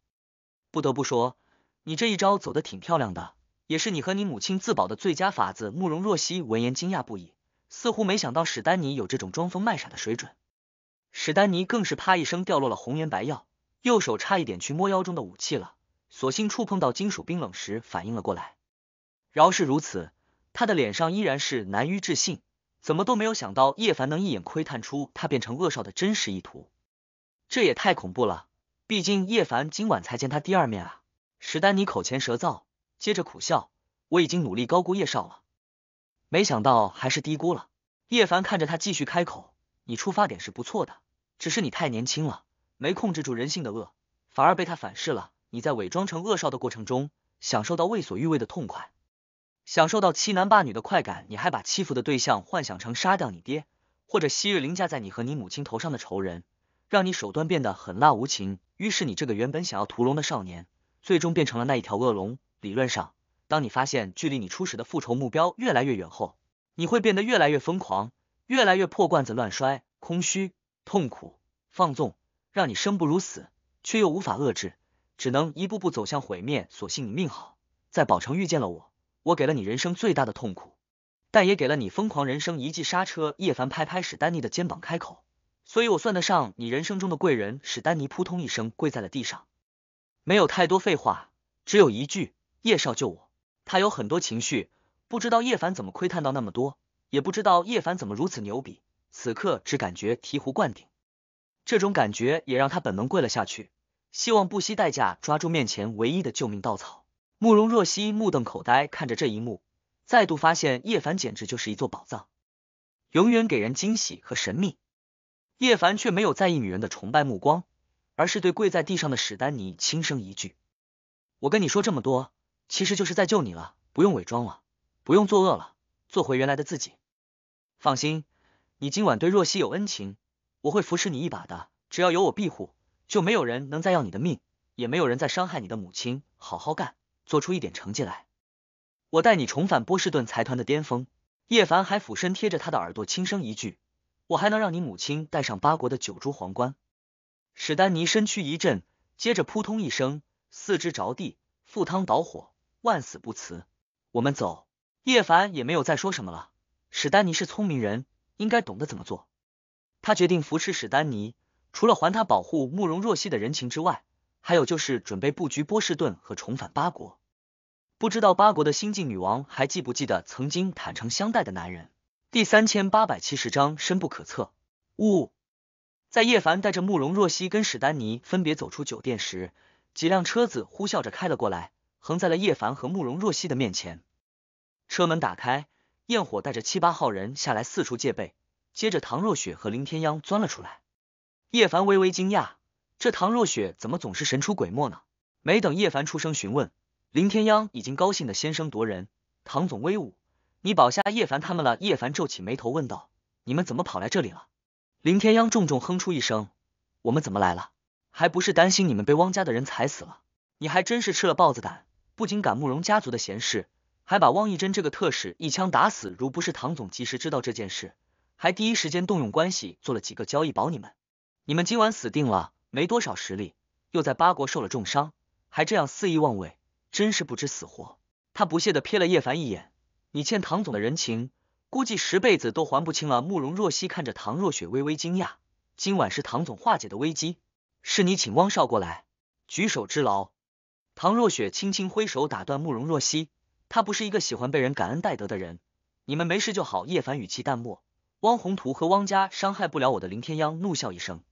不得不说，你这一招走得挺漂亮的，也是你和你母亲自保的最佳法子。慕容若曦闻言惊讶不已，似乎没想到史丹尼有这种装疯卖傻的水准。史丹尼更是啪一声掉落了红颜白药，右手差一点去摸腰中的武器了，索性触碰到金属冰冷时反应了过来。饶是如此，他的脸上依然是难于置信。怎么都没有想到叶凡能一眼窥探出他变成恶少的真实意图，这也太恐怖了。毕竟叶凡今晚才见他第二面啊！史丹尼口前舌燥，接着苦笑：“我已经努力高估叶少了，没想到还是低估了。”叶凡看着他，继续开口：“你出发点是不错的，只是你太年轻了，没控制住人性的恶，反而被他反噬了。你在伪装成恶少的过程中，享受到为所欲为的痛快。”享受到欺男霸女的快感，你还把欺负的对象幻想成杀掉你爹或者昔日凌驾在你和你母亲头上的仇人，让你手段变得狠辣无情，于是你这个原本想要屠龙的少年，最终变成了那一条恶龙。理论上，当你发现距离你初始的复仇目标越来越远后，你会变得越来越疯狂，越来越破罐子乱摔，空虚、痛苦、放纵，让你生不如死，却又无法遏制，只能一步步走向毁灭。所幸你命好，在宝城遇见了我。我给了你人生最大的痛苦，但也给了你疯狂人生一记刹车。叶凡拍拍史丹尼的肩膀，开口：“所以我算得上你人生中的贵人。”史丹尼扑通一声跪在了地上，没有太多废话，只有一句：“叶少救我！”他有很多情绪，不知道叶凡怎么窥探到那么多，也不知道叶凡怎么如此牛逼。此刻只感觉醍醐灌顶，这种感觉也让他本能跪了下去，希望不惜代价抓住面前唯一的救命稻草。慕容若曦目瞪口呆看着这一幕，再度发现叶凡简直就是一座宝藏，永远给人惊喜和神秘。叶凡却没有在意女人的崇拜目光，而是对跪在地上的史丹尼轻声一句：“我跟你说这么多，其实就是在救你了。不用伪装了，不用作恶了，做回原来的自己。放心，你今晚对若曦有恩情，我会扶持你一把的。只要有我庇护，就没有人能再要你的命，也没有人再伤害你的母亲。好好干。”做出一点成绩来，我带你重返波士顿财团的巅峰。叶凡还俯身贴着他的耳朵轻声一句：“我还能让你母亲戴上八国的九珠皇冠。”史丹尼身躯一震，接着扑通一声，四肢着地，赴汤蹈火，万死不辞。我们走。叶凡也没有再说什么了。史丹尼是聪明人，应该懂得怎么做。他决定扶持史丹尼，除了还他保护慕容若曦的人情之外，还有就是准备布局波士顿和重返八国。不知道八国的新晋女王还记不记得曾经坦诚相待的男人？第三千八百七十章深不可测。呜，在叶凡带着慕容若曦跟史丹尼分别走出酒店时，几辆车子呼啸着开了过来，横在了叶凡和慕容若曦的面前。车门打开，焰火带着七八号人下来，四处戒备。接着，唐若雪和林天央钻了出来。叶凡微微惊讶，这唐若雪怎么总是神出鬼没呢？没等叶凡出声询问。林天央已经高兴的先声夺人，唐总威武，你保下叶凡他们了。叶凡皱起眉头问道：“你们怎么跑来这里了？”林天央重重哼出一声：“我们怎么来了？还不是担心你们被汪家的人踩死了？你还真是吃了豹子胆，不仅敢慕容家族的闲事，还把汪义珍这个特使一枪打死。如不是唐总及时知道这件事，还第一时间动用关系做了几个交易保你们，你们今晚死定了。没多少实力，又在八国受了重伤，还这样肆意妄为。”真是不知死活！他不屑地瞥了叶凡一眼。你欠唐总的人情，估计十辈子都还不清了。慕容若曦看着唐若雪，微微惊讶。今晚是唐总化解的危机，是你请汪少过来，举手之劳。唐若雪轻轻挥手打断慕容若曦。他不是一个喜欢被人感恩戴德的人。你们没事就好。叶凡语气淡漠。汪宏图和汪家伤害不了我的林天央，怒笑一声。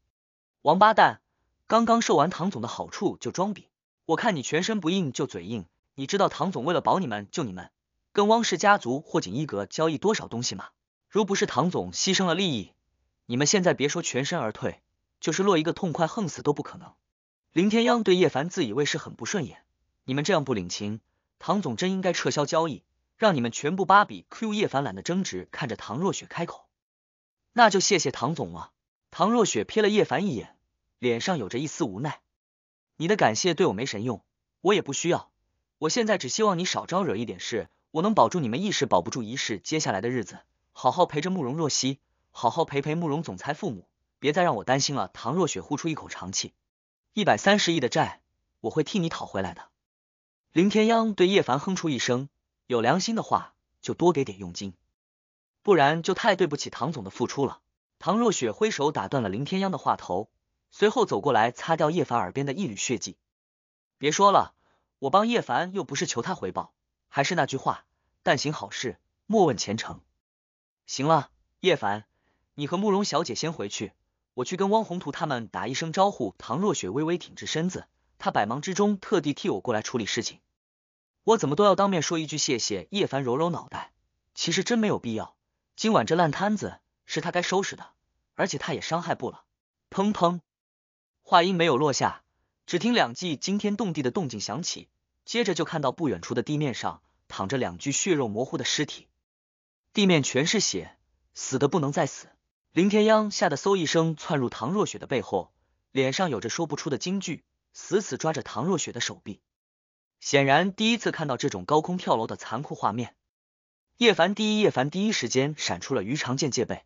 王八蛋，刚刚受完唐总的好处就装逼。我看你全身不硬就嘴硬，你知道唐总为了保你们救你们，跟汪氏家族或锦衣阁交易多少东西吗？如不是唐总牺牲了利益，你们现在别说全身而退，就是落一个痛快横死都不可能。林天央对叶凡自以为是很不顺眼，你们这样不领情，唐总真应该撤销交易，让你们全部芭比。q 叶凡懒得争执，看着唐若雪开口，那就谢谢唐总了。唐若雪瞥了叶凡一眼，脸上有着一丝无奈。你的感谢对我没神用，我也不需要。我现在只希望你少招惹一点事，我能保住你们一世，保不住一世。接下来的日子，好好陪着慕容若曦，好好陪陪慕容总裁父母，别再让我担心了。唐若雪呼出一口长气，一百三十亿的债，我会替你讨回来的。林天央对叶凡哼出一声，有良心的话就多给点佣金，不然就太对不起唐总的付出了。唐若雪挥手打断了林天央的话头。随后走过来，擦掉叶凡耳边的一缕血迹。别说了，我帮叶凡又不是求他回报，还是那句话，但行好事，莫问前程。行了，叶凡，你和慕容小姐先回去，我去跟汪宏图他们打一声招呼。唐若雪微微挺直身子，她百忙之中特地替我过来处理事情，我怎么都要当面说一句谢谢。叶凡揉揉脑袋，其实真没有必要，今晚这烂摊子是他该收拾的，而且他也伤害不了。砰砰。话音没有落下，只听两记惊天动地的动静响起，接着就看到不远处的地面上躺着两具血肉模糊的尸体，地面全是血，死的不能再死。林天央吓得嗖一声窜入唐若雪的背后，脸上有着说不出的惊惧，死死抓着唐若雪的手臂，显然第一次看到这种高空跳楼的残酷画面。叶凡第一，叶凡第一时间闪出了鱼肠剑戒备，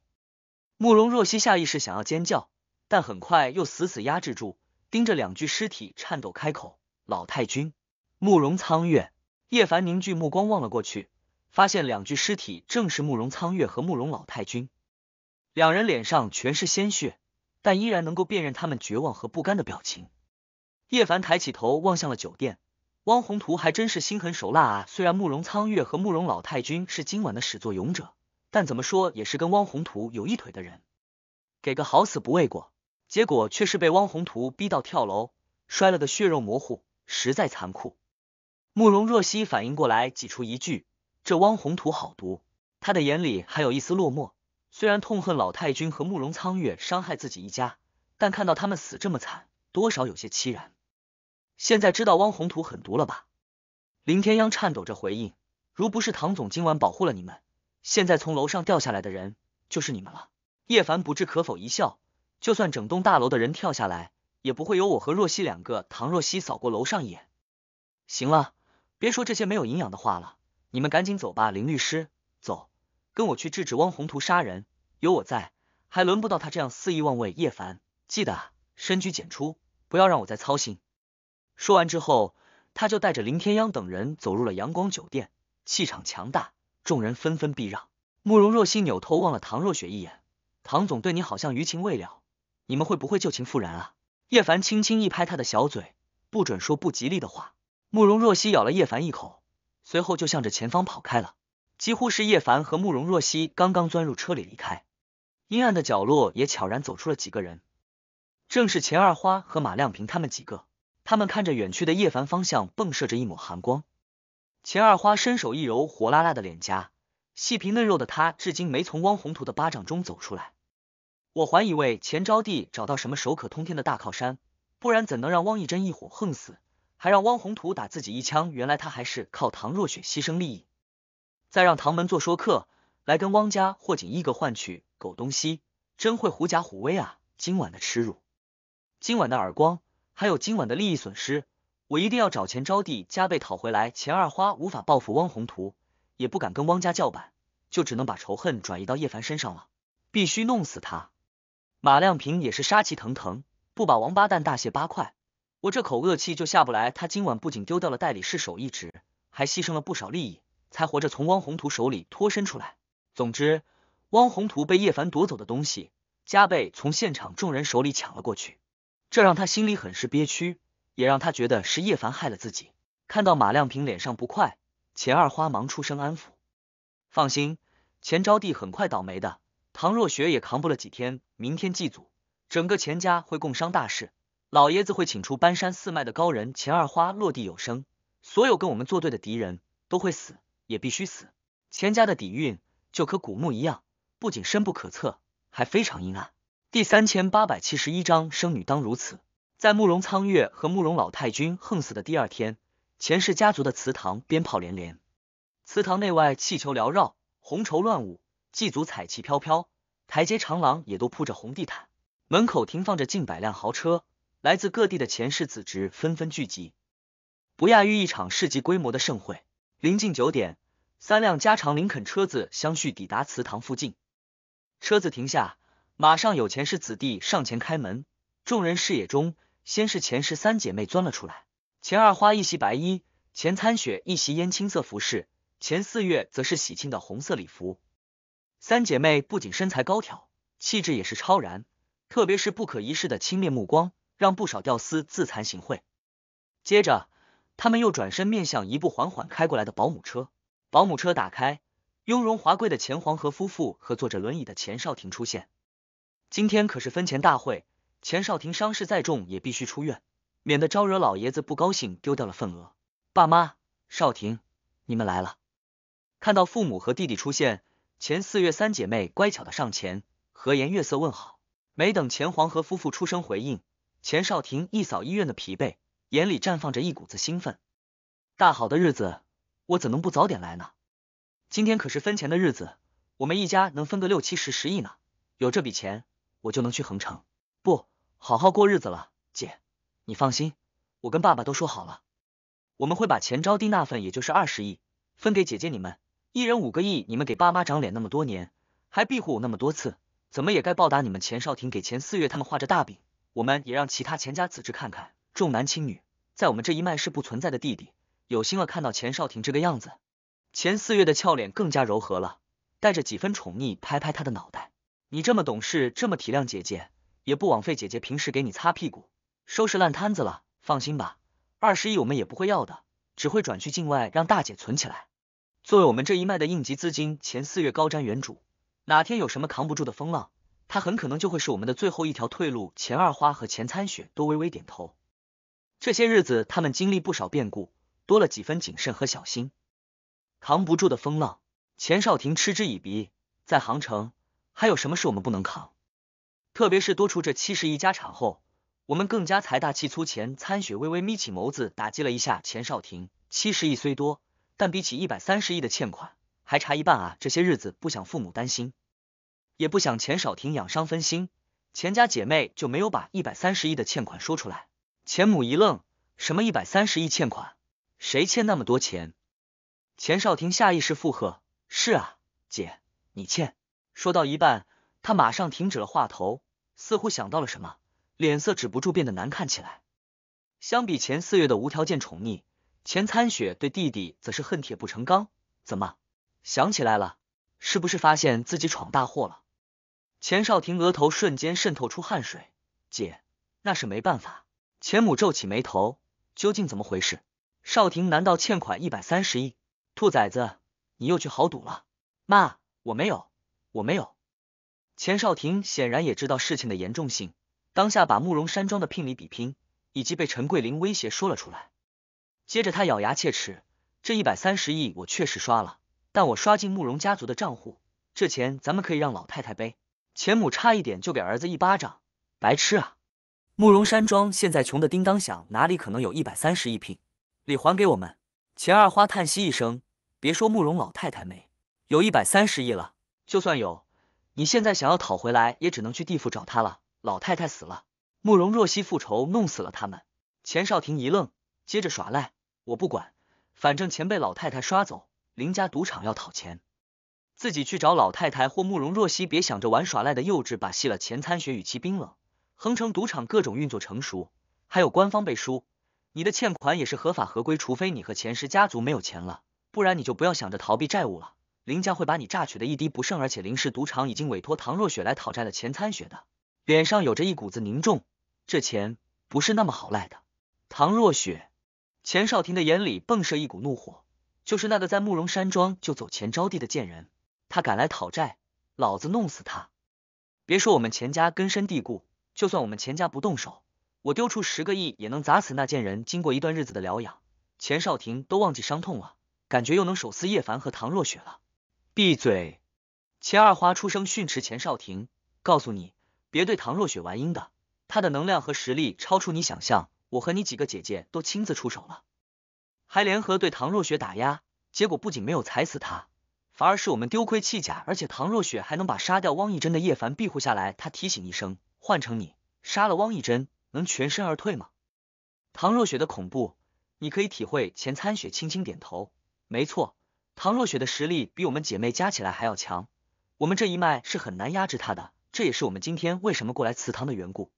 慕容若曦下意识想要尖叫。但很快又死死压制住，盯着两具尸体颤抖开口：“老太君，慕容苍月。”叶凡凝聚目光望了过去，发现两具尸体正是慕容苍月和慕容老太君。两人脸上全是鲜血，但依然能够辨认他们绝望和不甘的表情。叶凡抬起头望向了酒店，汪宏图还真是心狠手辣啊！虽然慕容苍月和慕容老太君是今晚的始作俑者，但怎么说也是跟汪宏图有一腿的人，给个好死不为过。结果却是被汪宏图逼到跳楼，摔了个血肉模糊，实在残酷。慕容若曦反应过来，挤出一句：“这汪宏图好毒。”他的眼里还有一丝落寞。虽然痛恨老太君和慕容苍月伤害自己一家，但看到他们死这么惨，多少有些凄然。现在知道汪宏图狠毒了吧？林天央颤抖着回应：“如不是唐总今晚保护了你们，现在从楼上掉下来的人就是你们了。”叶凡不置可否一笑。就算整栋大楼的人跳下来，也不会有我和若曦两个。唐若曦扫过楼上一眼，行了，别说这些没有营养的话了，你们赶紧走吧。林律师，走，跟我去制止汪宏图杀人。有我在，还轮不到他这样肆意妄为。叶凡，记得深居简出，不要让我再操心。说完之后，他就带着林天央等人走入了阳光酒店，气场强大，众人纷纷避让。慕容若曦扭头望了唐若雪一眼，唐总对你好像余情未了。你们会不会旧情复燃啊？叶凡轻轻一拍他的小嘴，不准说不吉利的话。慕容若曦咬了叶凡一口，随后就向着前方跑开了。几乎是叶凡和慕容若曦刚刚钻入车里离开，阴暗的角落也悄然走出了几个人，正是钱二花和马亮平他们几个。他们看着远去的叶凡方向，迸射着一抹寒光。钱二花伸手一揉火辣辣的脸颊，细皮嫩肉的她至今没从汪宏图的巴掌中走出来。我还以为钱招娣找到什么手可通天的大靠山，不然怎能让汪义真一伙横死，还让汪宏图打自己一枪？原来他还是靠唐若雪牺牲利益，再让唐门做说客，来跟汪家或锦一个换取狗东西，真会狐假虎威啊！今晚的耻辱，今晚的耳光，还有今晚的利益损失，我一定要找钱招娣加倍讨回来。钱二花无法报复汪宏图，也不敢跟汪家叫板，就只能把仇恨转移到叶凡身上了，必须弄死他！马亮平也是杀气腾腾，不把王八蛋大卸八块，我这口恶气就下不来。他今晚不仅丢掉了代理市首一职，还牺牲了不少利益，才活着从汪宏图手里脱身出来。总之，汪宏图被叶凡夺走的东西，加倍从现场众人手里抢了过去，这让他心里很是憋屈，也让他觉得是叶凡害了自己。看到马亮平脸上不快，钱二花忙出声安抚：“放心，钱招娣很快倒霉的。”唐若雪也扛不了几天，明天祭祖，整个钱家会共商大事。老爷子会请出搬山四脉的高人钱二花，落地有声。所有跟我们作对的敌人都会死，也必须死。钱家的底蕴就和古墓一样，不仅深不可测，还非常阴暗。第三千八百七十一章，生女当如此。在慕容苍月和慕容老太君横死的第二天，钱氏家族的祠堂鞭炮连连，祠堂内外气球缭绕，红绸乱舞，祭祖彩旗飘飘。台阶、长廊也都铺着红地毯，门口停放着近百辆豪车，来自各地的前世子侄纷纷聚集，不亚于一场世纪规模的盛会。临近九点，三辆加长林肯车子相续抵达祠堂附近，车子停下，马上有钱氏子弟上前开门。众人视野中，先是前世三姐妹钻了出来，钱二花一袭白衣，钱参雪一袭烟青色服饰，钱四月则是喜庆的红色礼服。三姐妹不仅身材高挑，气质也是超然，特别是不可一世的轻蔑目光，让不少屌丝自惭形秽。接着，他们又转身面向一部缓缓开过来的保姆车。保姆车打开，雍容华贵的钱黄河夫妇和坐着轮椅的钱少廷出现。今天可是分钱大会，钱少廷伤势再重也必须出院，免得招惹老爷子不高兴，丢掉了份额。爸妈，少廷，你们来了！看到父母和弟弟出现。前四月，三姐妹乖巧的上前，和颜悦色问好。没等钱黄河夫妇出声回应，钱少廷一扫医院的疲惫，眼里绽放着一股子兴奋。大好的日子，我怎能不早点来呢？今天可是分钱的日子，我们一家能分个六七十十亿呢。有这笔钱，我就能去恒城，不好好过日子了。姐，你放心，我跟爸爸都说好了，我们会把钱招娣那份，也就是二十亿，分给姐姐你们。一人五个亿，你们给爸妈长脸那么多年，还庇护我那么多次，怎么也该报答你们。钱少廷给钱四月他们画着大饼，我们也让其他钱家子侄看看，重男轻女在我们这一脉是不存在的。弟弟有心了，看到钱少廷这个样子，钱四月的俏脸更加柔和了，带着几分宠溺，拍拍他的脑袋。你这么懂事，这么体谅姐姐，也不枉费姐姐平时给你擦屁股、收拾烂摊子了。放心吧，二十亿我们也不会要的，只会转去境外让大姐存起来。作为我们这一脉的应急资金，前四月高瞻远瞩，哪天有什么扛不住的风浪，他很可能就会是我们的最后一条退路。钱二花和钱参雪都微微点头。这些日子他们经历不少变故，多了几分谨慎和小心。扛不住的风浪，钱少廷嗤之以鼻。在杭城，还有什么事我们不能扛？特别是多出这七十亿家产后，我们更加财大气粗。钱参雪微微眯起眸子，打击了一下钱少廷。七十亿虽多。但比起一百三十亿的欠款，还差一半啊！这些日子不想父母担心，也不想钱少婷养伤分心，钱家姐妹就没有把一百三十亿的欠款说出来。钱母一愣：“什么一百三十亿欠款？谁欠那么多钱？”钱少婷下意识附和：“是啊，姐，你欠。”说到一半，他马上停止了话头，似乎想到了什么，脸色止不住变得难看起来。相比前四月的无条件宠溺。钱参雪对弟弟则是恨铁不成钢，怎么想起来了？是不是发现自己闯大祸了？钱少廷额头瞬间渗透出汗水，姐，那是没办法。钱母皱起眉头，究竟怎么回事？少廷难道欠款一百三十亿？兔崽子，你又去豪赌了？妈，我没有，我没有。钱少廷显然也知道事情的严重性，当下把慕容山庄的聘礼比拼以及被陈桂林威胁说了出来。接着他咬牙切齿：“这一百三十亿我确实刷了，但我刷进慕容家族的账户。这钱咱们可以让老太太背。”钱母差一点就给儿子一巴掌：“白痴啊！慕容山庄现在穷的叮当响，哪里可能有一百三十亿？聘礼还给我们。”钱二花叹息一声：“别说慕容老太太没有一百三十亿了，就算有，你现在想要讨回来，也只能去地府找他了。老太太死了，慕容若曦复仇，弄死了他们。”钱少廷一愣，接着耍赖。我不管，反正钱被老太太刷走，林家赌场要讨钱，自己去找老太太或慕容若曦，别想着玩耍赖的幼稚把戏了。钱参学语气冰冷，恒城赌场各种运作成熟，还有官方背书，你的欠款也是合法合规，除非你和钱氏家族没有钱了，不然你就不要想着逃避债务了。林家会把你榨取的一滴不剩，而且林氏赌场已经委托唐若雪来讨债了。钱参学的脸上有着一股子凝重，这钱不是那么好赖的。唐若雪。钱少廷的眼里迸射一股怒火，就是那个在慕容山庄就走钱招娣的贱人，他敢来讨债，老子弄死他！别说我们钱家根深蒂固，就算我们钱家不动手，我丢出十个亿也能砸死那贱人。经过一段日子的疗养，钱少廷都忘记伤痛了，感觉又能手撕叶凡和唐若雪了。闭嘴！钱二花出声训斥钱少廷，告诉你，别对唐若雪玩阴的，她的能量和实力超出你想象。我和你几个姐姐都亲自出手了，还联合对唐若雪打压，结果不仅没有踩死她，反而是我们丢盔弃甲。而且唐若雪还能把杀掉汪一真的叶凡庇护下来。他提醒一声，换成你杀了汪一真，能全身而退吗？唐若雪的恐怖，你可以体会。钱参雪轻轻点头，没错，唐若雪的实力比我们姐妹加起来还要强，我们这一脉是很难压制她的。这也是我们今天为什么过来祠堂的缘故，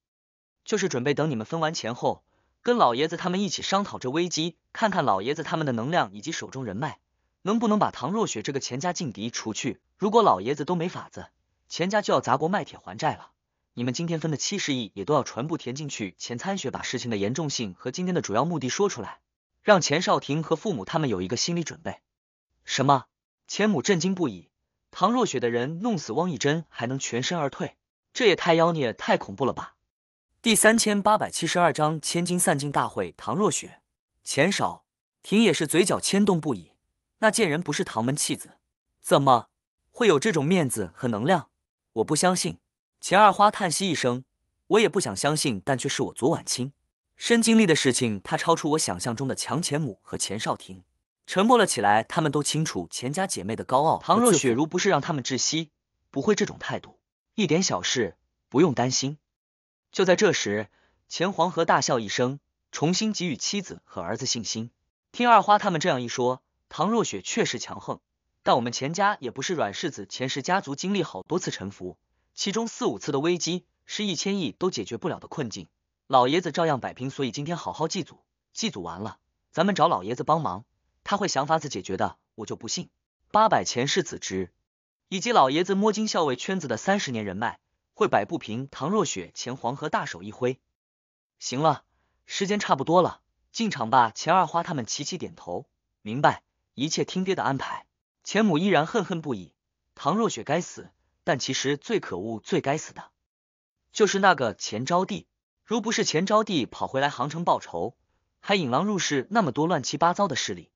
就是准备等你们分完钱后。跟老爷子他们一起商讨这危机，看看老爷子他们的能量以及手中人脉，能不能把唐若雪这个钱家劲敌除去。如果老爷子都没法子，钱家就要砸锅卖铁还债了。你们今天分的七十亿也都要全部填进去。钱参雪把事情的严重性和今天的主要目的说出来，让钱少庭和父母他们有一个心理准备。什么？钱母震惊不已，唐若雪的人弄死汪亦真还能全身而退，这也太妖孽太恐怖了吧！第三千八百七十二章千金散尽大会。唐若雪，钱少婷也是嘴角牵动不已。那贱人不是唐门弃子，怎么会有这种面子和能量？我不相信。钱二花叹息一声，我也不想相信，但却是我昨晚亲身经历的事情。他超出我想象中的强。钱母和钱少庭沉默了起来。他们都清楚钱家姐妹的高傲。唐若雪如不是让他们窒息，不会这种态度。一点小事，不用担心。就在这时，钱黄河大笑一声，重新给予妻子和儿子信心。听二花他们这样一说，唐若雪确实强横，但我们钱家也不是软柿子。钱氏家族经历好多次沉浮，其中四五次的危机是一千亿都解决不了的困境，老爷子照样摆平。所以今天好好祭祖，祭祖完了，咱们找老爷子帮忙，他会想法子解决的。我就不信八百钱氏子侄以及老爷子摸金校尉圈子的三十年人脉。会摆不平。唐若雪，钱黄河大手一挥，行了，时间差不多了，进场吧。钱二花他们齐齐点头，明白，一切听爹的安排。钱母依然恨恨不已，唐若雪该死，但其实最可恶、最该死的，就是那个钱招娣。如不是钱招娣跑回来杭城报仇，还引狼入室，那么多乱七八糟的势力，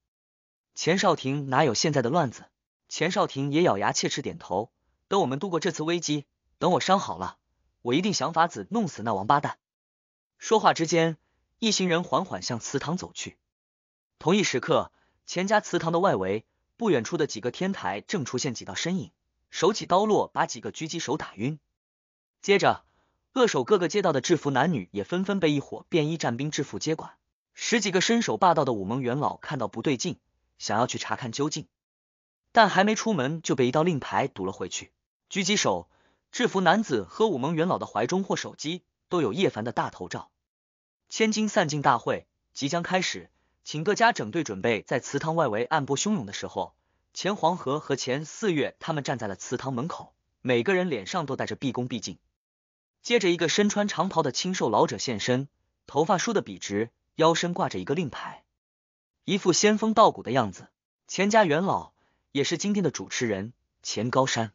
钱少廷哪有现在的乱子？钱少廷也咬牙切齿，点头。等我们度过这次危机。等我伤好了，我一定想法子弄死那王八蛋。说话之间，一行人缓缓向祠堂走去。同一时刻，钱家祠堂的外围不远处的几个天台正出现几道身影，手起刀落，把几个狙击手打晕。接着，扼守各个街道的制服男女也纷纷被一伙便衣战兵制服接管。十几个身手霸道的武盟元老看到不对劲，想要去查看究竟，但还没出门就被一道令牌堵了回去。狙击手。制服男子和武盟元老的怀中或手机都有叶凡的大头照。千金散尽大会即将开始，请各家整队准备，在祠堂外围暗波汹涌的时候，钱黄河和钱四月他们站在了祠堂门口，每个人脸上都带着毕恭毕敬。接着，一个身穿长袍的清瘦老者现身，头发梳的笔直，腰身挂着一个令牌，一副仙风道骨的样子。钱家元老也是今天的主持人，钱高山。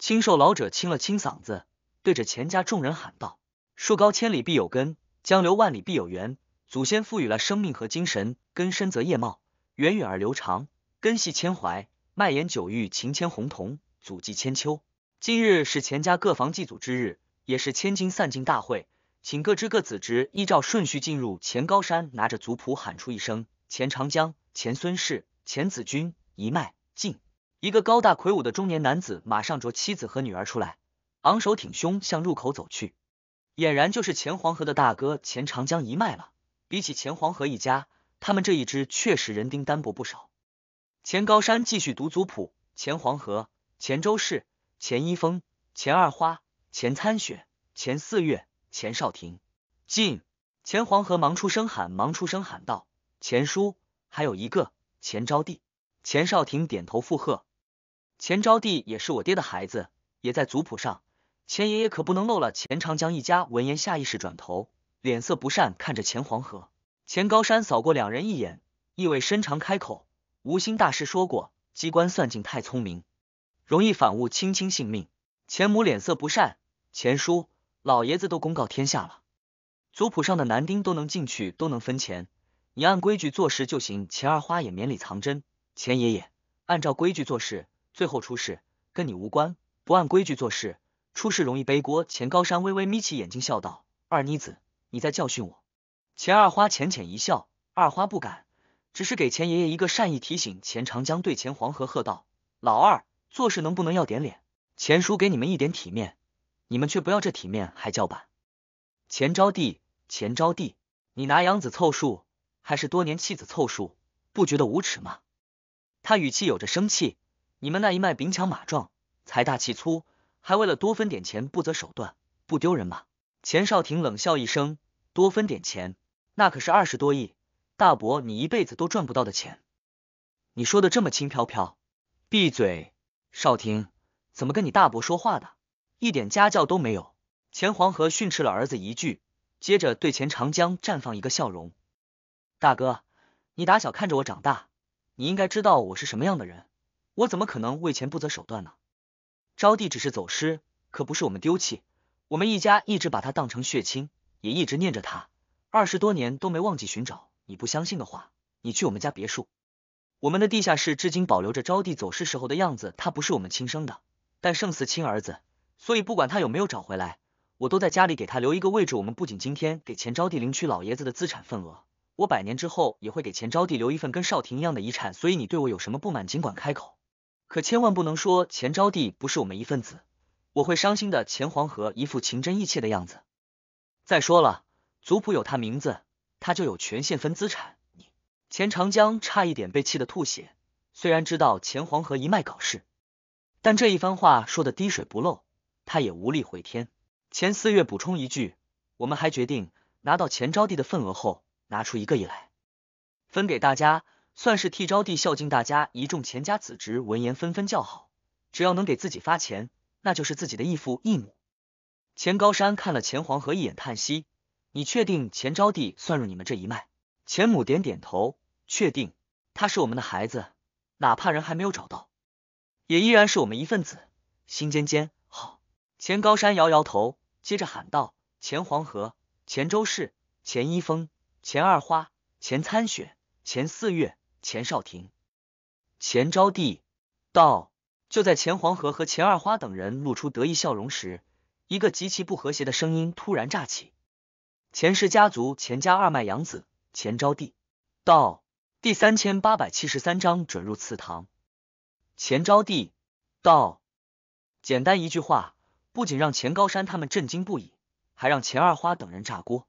清瘦老者清了清嗓子，对着钱家众人喊道：“树高千里必有根，江流万里必有源。祖先赋予了生命和精神，根深则叶茂，源远而流长。根系千怀，蔓延九域，情牵红瞳，祖迹千秋。今日是钱家各房祭祖之日，也是千金散尽大会，请各支各子侄依照顺序进入钱高山，拿着族谱喊出一声：钱长江、钱孙氏、钱子君一脉尽。”一个高大魁梧的中年男子马上着妻子和女儿出来，昂首挺胸向入口走去，俨然就是钱黄河的大哥钱长江一脉了。比起钱黄河一家，他们这一支确实人丁单薄不少。钱高山继续读族谱：钱黄河、钱周氏、钱一峰、钱二花、钱参雪、钱四月、钱少廷。进钱黄河忙出声喊：“忙出声喊道，钱叔，还有一个钱招娣。”钱少廷点头附和。钱招娣也是我爹的孩子，也在族谱上。钱爷爷可不能漏了。钱长江一家闻言下意识转头，脸色不善看着钱黄河、钱高山扫过两人一眼，意味深长开口：“无心大师说过，机关算尽太聪明，容易反误卿卿性命。”钱母脸色不善。钱叔，老爷子都公告天下了，族谱上的男丁都能进去，都能分钱。你按规矩做事就行。钱二花也绵里藏针。钱爷爷，按照规矩做事。最后出事，跟你无关。不按规矩做事，出事容易背锅。钱高山微微眯起眼睛，笑道：“二妮子，你在教训我？”钱二花浅浅一笑，二花不敢，只是给钱爷爷一个善意提醒。钱长江对钱黄河喝道：“老二，做事能不能要点脸？钱叔给你们一点体面，你们却不要这体面，还叫板？”钱招娣，钱招娣，你拿养子凑数，还是多年妻子凑数？不觉得无耻吗？他语气有着生气。你们那一脉兵强马壮，财大气粗，还为了多分点钱不择手段，不丢人吗？钱少廷冷笑一声，多分点钱，那可是二十多亿，大伯你一辈子都赚不到的钱。你说的这么轻飘飘，闭嘴！少廷，怎么跟你大伯说话的？一点家教都没有。钱黄河训斥了儿子一句，接着对钱长江绽放一个笑容。大哥，你打小看着我长大，你应该知道我是什么样的人。我怎么可能为钱不择手段呢？招娣只是走失，可不是我们丢弃。我们一家一直把他当成血亲，也一直念着他，二十多年都没忘记寻找。你不相信的话，你去我们家别墅，我们的地下室至今保留着招娣走失时候的样子。他不是我们亲生的，但胜似亲儿子。所以不管他有没有找回来，我都在家里给他留一个位置。我们不仅今天给钱招娣领取老爷子的资产份额，我百年之后也会给钱招娣留一份跟少廷一样的遗产。所以你对我有什么不满，尽管开口。可千万不能说钱招娣不是我们一份子，我会伤心的。钱黄河一副情真意切的样子。再说了，族谱有他名字，他就有权限分资产。钱长江差一点被气得吐血。虽然知道钱黄河一脉搞事，但这一番话说的滴水不漏，他也无力回天。钱四月补充一句：我们还决定拿到钱招娣的份额后，拿出一个亿来分给大家。算是替招娣孝敬大家一众钱家子侄，闻言纷纷叫好。只要能给自己发钱，那就是自己的义父义母。钱高山看了钱黄河一眼，叹息：“你确定钱招娣算入你们这一脉？”钱母点点头，确定：“他是我们的孩子，哪怕人还没有找到，也依然是我们一份子。”心尖尖，好。钱高山摇摇头，接着喊道：“钱黄河、钱周氏、钱一峰、钱二花、钱参雪、钱四月。”钱少廷、钱招娣道：“就在钱黄河和钱二花等人露出得意笑容时，一个极其不和谐的声音突然炸起。”钱氏家族钱家二脉养子钱招娣道：“第三千八百七十三章准入祠堂。”钱招娣道：“简单一句话，不仅让钱高山他们震惊不已，还让钱二花等人炸锅，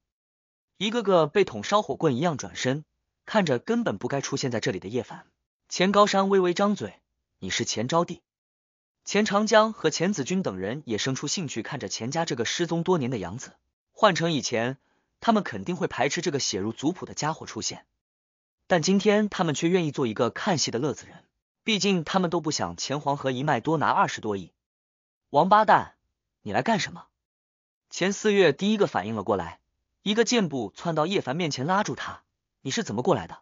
一个个被捅烧火棍一样转身。”看着根本不该出现在这里的叶凡，钱高山微微张嘴：“你是钱招娣、钱长江和钱子君等人也生出兴趣，看着钱家这个失踪多年的养子。换成以前，他们肯定会排斥这个写入族谱的家伙出现，但今天他们却愿意做一个看戏的乐子人。毕竟他们都不想钱黄河一脉多拿二十多亿。王八蛋，你来干什么？”钱四月第一个反应了过来，一个箭步窜到叶凡面前，拉住他。你是怎么过来的？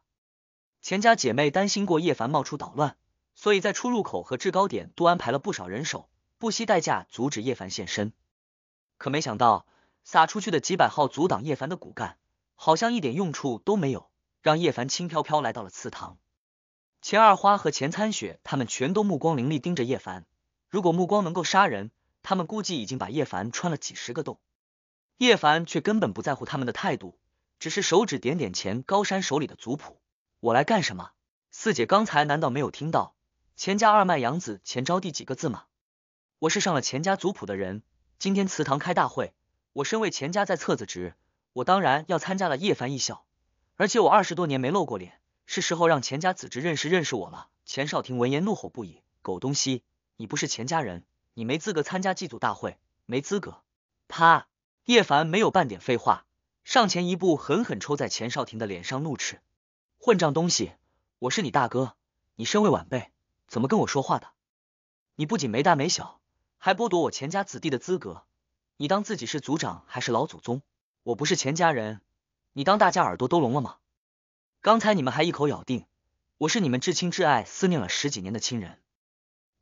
钱家姐妹担心过叶凡冒出捣乱，所以在出入口和制高点都安排了不少人手，不惜代价阻止叶凡现身。可没想到，撒出去的几百号阻挡叶凡的骨干，好像一点用处都没有，让叶凡轻飘飘来到了祠堂。钱二花和钱参雪他们全都目光凌厉盯着叶凡，如果目光能够杀人，他们估计已经把叶凡穿了几十个洞。叶凡却根本不在乎他们的态度。只是手指点点钱高山手里的族谱，我来干什么？四姐刚才难道没有听到“钱家二脉养子钱招娣”几个字吗？我是上了钱家族谱的人，今天祠堂开大会，我身为钱家在册子职，我当然要参加了。叶凡一笑，而且我二十多年没露过脸，是时候让钱家子侄认识认识我了。钱少廷闻言怒吼不已：“狗东西，你不是钱家人，你没资格参加祭祖大会，没资格！”啪！叶凡没有半点废话。上前一步，狠狠抽在钱少廷的脸上，怒斥：“混账东西！我是你大哥，你身为晚辈，怎么跟我说话的？你不仅没大没小，还剥夺我钱家子弟的资格！你当自己是族长还是老祖宗？我不是钱家人，你当大家耳朵都聋了吗？刚才你们还一口咬定我是你们至亲至爱、思念了十几年的亲人，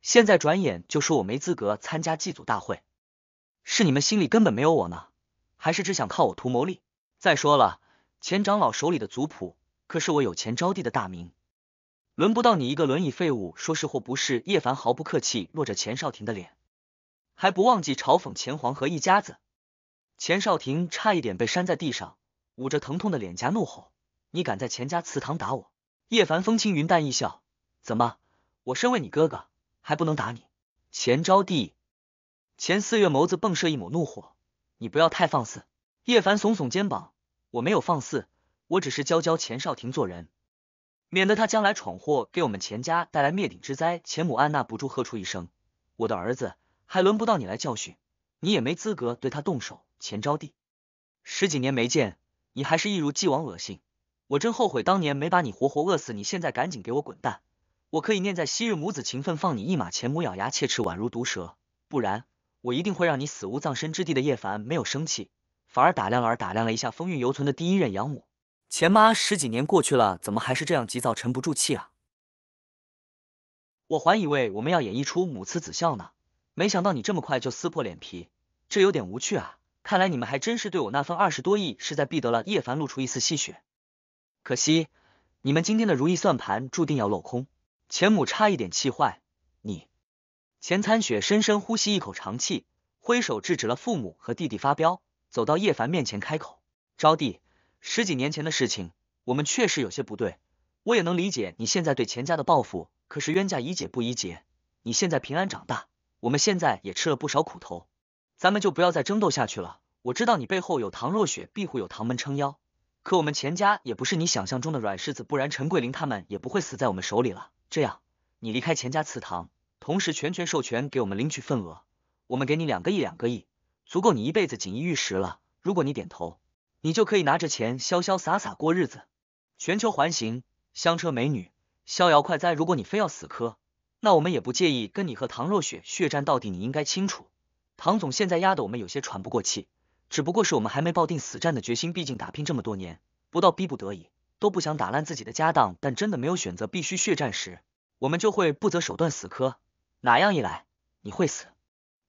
现在转眼就说我没资格参加祭祖大会，是你们心里根本没有我呢，还是只想靠我图谋利？”再说了，钱长老手里的族谱可是我有钱招娣的大名，轮不到你一个轮椅废物说是或不是？叶凡毫不客气，落着钱少廷的脸，还不忘记嘲讽钱黄河一家子。钱少廷差一点被扇在地上，捂着疼痛的脸颊怒吼：“你敢在钱家祠堂打我！”叶凡风轻云淡一笑：“怎么？我身为你哥哥，还不能打你？”钱招娣、钱四月眸子迸射一抹怒火：“你不要太放肆！”叶凡耸耸肩膀，我没有放肆，我只是教教钱少廷做人，免得他将来闯祸给我们钱家带来灭顶之灾。钱母按捺不住，喝出一声：“我的儿子，还轮不到你来教训，你也没资格对他动手。”钱招娣，十几年没见，你还是一如既往恶心，我真后悔当年没把你活活饿死。你现在赶紧给我滚蛋！我可以念在昔日母子情分，放你一马。钱母咬牙切齿，宛如毒蛇，不然我一定会让你死无葬身之地的。叶凡没有生气。反而打量而打量了一下风韵犹存的第一任养母钱妈，十几年过去了，怎么还是这样急躁沉不住气啊？我还以为我们要演绎出母慈子孝呢，没想到你这么快就撕破脸皮，这有点无趣啊！看来你们还真是对我那份二十多亿是在必得了。叶凡露出一丝戏谑，可惜你们今天的如意算盘注定要落空。钱母差一点气坏，你钱参雪深深呼吸一口长气，挥手制止了父母和弟弟发飙。走到叶凡面前，开口：“招弟，十几年前的事情，我们确实有些不对，我也能理解你现在对钱家的报复。可是冤家宜解不宜结，你现在平安长大，我们现在也吃了不少苦头，咱们就不要再争斗下去了。我知道你背后有唐若雪庇护，有唐门撑腰，可我们钱家也不是你想象中的软柿子，不然陈桂林他们也不会死在我们手里了。这样，你离开钱家祠堂，同时全权授权给我们领取份额，我们给你两个亿，两个亿。”足够你一辈子锦衣玉食了。如果你点头，你就可以拿着钱潇潇洒洒过日子，全球环行，香车美女，逍遥快哉。如果你非要死磕，那我们也不介意跟你和唐若雪血战到底。你应该清楚，唐总现在压得我们有些喘不过气，只不过是我们还没抱定死战的决心。毕竟打拼这么多年，不到逼不得已都不想打烂自己的家当。但真的没有选择，必须血战时，我们就会不择手段死磕。哪样一来，你会死。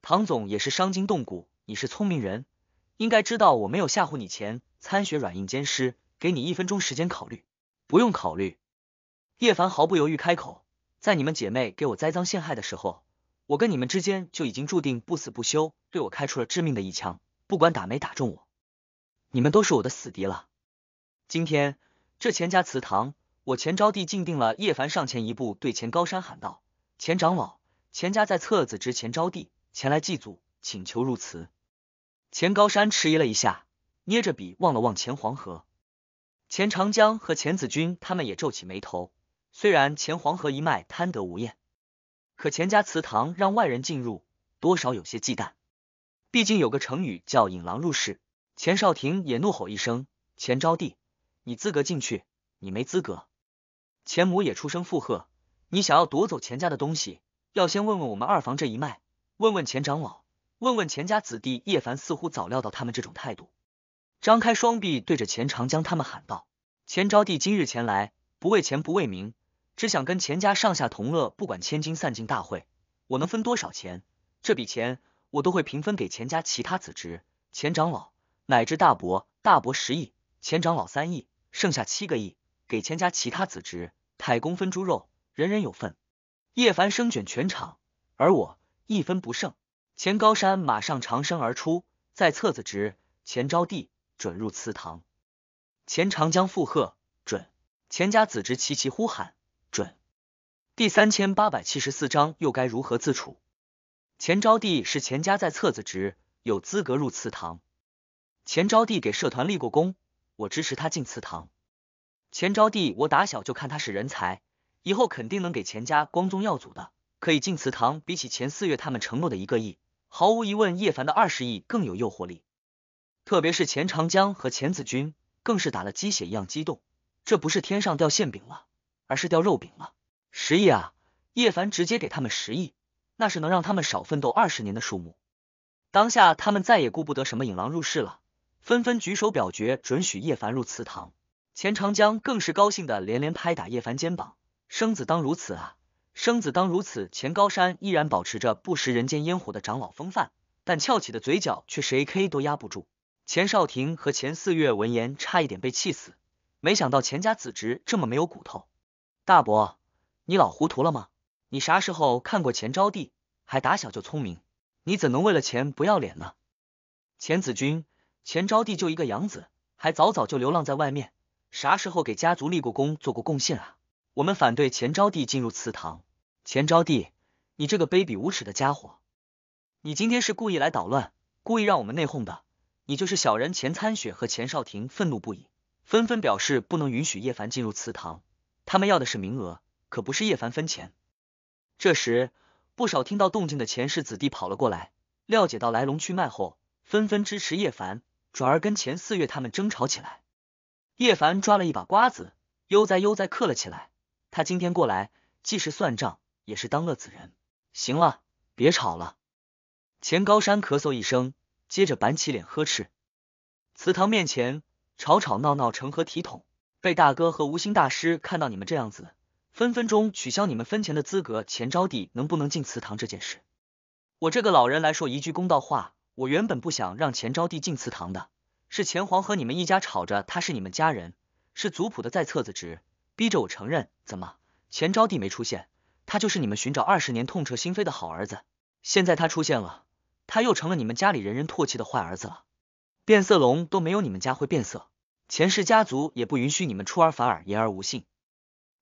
唐总也是伤筋动骨。你是聪明人，应该知道我没有吓唬你。钱参学软硬兼施，给你一分钟时间考虑。不用考虑，叶凡毫不犹豫开口。在你们姐妹给我栽赃陷害的时候，我跟你们之间就已经注定不死不休。对我开出了致命的一枪，不管打没打中我，你们都是我的死敌了。今天这钱家祠堂，我钱招娣静定了。叶凡上前一步，对钱高山喊道：“钱长老，钱家在册子之前招娣前来祭祖，请求入祠。”钱高山迟疑了一下，捏着笔望了望钱黄河、钱长江和钱子君他们也皱起眉头。虽然钱黄河一脉贪得无厌，可钱家祠堂让外人进入，多少有些忌惮。毕竟有个成语叫引狼入室。钱少廷也怒吼一声：“钱招娣，你资格进去？你没资格！”钱母也出声附和：“你想要夺走钱家的东西，要先问问我们二房这一脉，问问钱长老。”问问钱家子弟，叶凡似乎早料到他们这种态度，张开双臂对着钱长江他们喊道：“钱招娣今日前来，不为钱，不为名，只想跟钱家上下同乐。不管千金散尽大会，我能分多少钱？这笔钱我都会平分给钱家其他子侄。钱长老乃至大伯，大伯十亿，钱长老三亿，剩下七个亿给钱家其他子侄。太公分猪肉，人人有份。叶凡生卷全场，而我一分不剩。”钱高山马上长身而出，在册子值，钱招娣准入祠堂，钱长江附和准，钱家子侄齐齐呼喊准。第三千八百七十四章又该如何自处？钱招娣是钱家在册子值，有资格入祠堂。钱招娣给社团立过功，我支持他进祠堂。钱招娣，我打小就看他是人才，以后肯定能给钱家光宗耀祖的，可以进祠堂。比起前四月他们承诺的一个亿。毫无疑问，叶凡的二十亿更有诱惑力，特别是钱长江和钱子君，更是打了鸡血一样激动，这不是天上掉馅饼了，而是掉肉饼了。十亿啊！叶凡直接给他们十亿，那是能让他们少奋斗二十年的数目。当下他们再也顾不得什么引狼入室了，纷纷举手表决准许叶凡入祠堂。钱长江更是高兴的连连拍打叶凡肩膀，生子当如此啊！生子当如此。钱高山依然保持着不食人间烟火的长老风范，但翘起的嘴角却谁 K 都压不住。钱少廷和钱四月闻言差一点被气死。没想到钱家子侄这么没有骨头。大伯，你老糊涂了吗？你啥时候看过钱招娣？还打小就聪明，你怎能为了钱不要脸呢？钱子君，钱招娣就一个养子，还早早就流浪在外面，啥时候给家族立过功、做过贡献啊？我们反对钱招娣进入祠堂。钱招娣，你这个卑鄙无耻的家伙！你今天是故意来捣乱，故意让我们内讧的。你就是小人！钱参雪和钱少廷愤怒不已，纷纷表示不能允许叶凡进入祠堂。他们要的是名额，可不是叶凡分钱。这时，不少听到动静的钱氏子弟跑了过来，了解到来龙去脉后，纷纷支持叶凡，转而跟钱四月他们争吵起来。叶凡抓了一把瓜子，悠哉悠哉嗑了起来。他今天过来，既是算账。也是当乐子人，行了，别吵了。钱高山咳嗽一声，接着板起脸呵斥：“祠堂面前吵吵闹闹成何体统？被大哥和无心大师看到你们这样子，分分钟取消你们分钱的资格。钱招娣能不能进祠堂这件事，我这个老人来说一句公道话：我原本不想让钱招娣进祠堂的，是钱皇和你们一家吵着他是你们家人，是族谱的在册子侄，逼着我承认。怎么，钱招娣没出现？”他就是你们寻找二十年、痛彻心扉的好儿子，现在他出现了，他又成了你们家里人人唾弃的坏儿子了。变色龙都没有你们家会变色，前世家族也不允许你们出尔反尔、言而无信。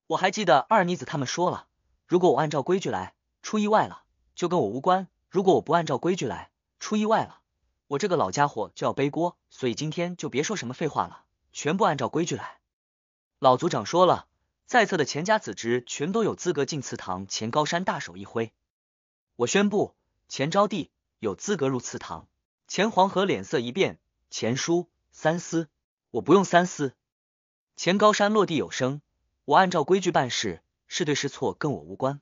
我还记得二妮子他们说了，如果我按照规矩来，出意外了就跟我无关；如果我不按照规矩来，出意外了，我这个老家伙就要背锅。所以今天就别说什么废话了，全部按照规矩来。老族长说了。在册的钱家子侄全都有资格进祠堂。钱高山大手一挥，我宣布，钱招娣有资格入祠堂。钱黄河脸色一变，钱叔，三思。我不用三思。钱高山落地有声，我按照规矩办事，是对是错跟我无关。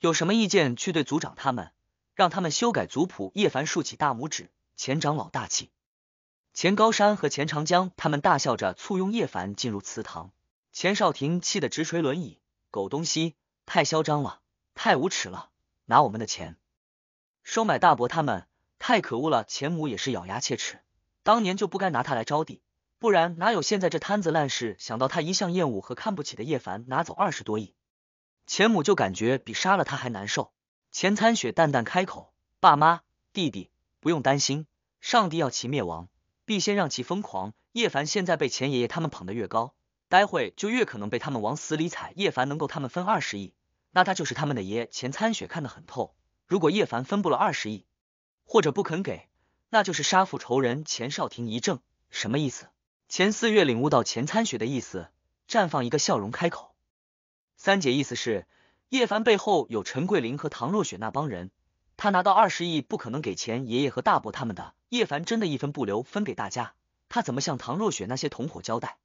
有什么意见去对族长他们，让他们修改族谱。叶凡竖起大拇指，钱长老大气。钱高山和钱长江他们大笑着簇拥叶凡进入祠堂。钱少廷气得直捶轮椅，狗东西，太嚣张了，太无耻了，拿我们的钱收买大伯他们，太可恶了！钱母也是咬牙切齿，当年就不该拿他来招弟，不然哪有现在这摊子烂事？想到他一向厌恶和看不起的叶凡拿走二十多亿，钱母就感觉比杀了他还难受。钱参雪淡淡开口：“爸妈，弟弟不用担心，上帝要其灭亡，必先让其疯狂。叶凡现在被钱爷爷他们捧得越高。”待会就越可能被他们往死里踩。叶凡能够他们分二十亿，那他就是他们的爷钱参雪看得很透，如果叶凡分不了二十亿，或者不肯给，那就是杀父仇人。钱少廷一怔，什么意思？钱四月领悟到钱参雪的意思，绽放一个笑容，开口：“三姐意思是，叶凡背后有陈桂林和唐若雪那帮人，他拿到二十亿不可能给钱爷爷和大伯他们的。叶凡真的一分不留分给大家，他怎么向唐若雪那些同伙交代？”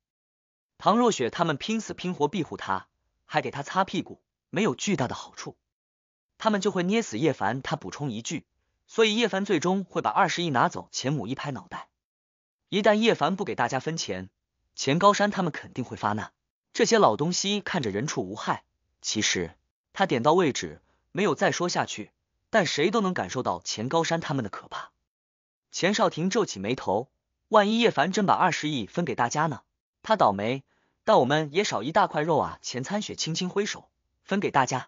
唐若雪他们拼死拼活庇护他，还给他擦屁股，没有巨大的好处，他们就会捏死叶凡。他补充一句，所以叶凡最终会把二十亿拿走。钱母一拍脑袋，一旦叶凡不给大家分钱，钱高山他们肯定会发难。这些老东西看着人畜无害，其实他点到为止，没有再说下去，但谁都能感受到钱高山他们的可怕。钱少廷皱起眉头，万一叶凡真把二十亿分给大家呢？他倒霉，但我们也少一大块肉啊！钱参雪轻轻挥手，分给大家。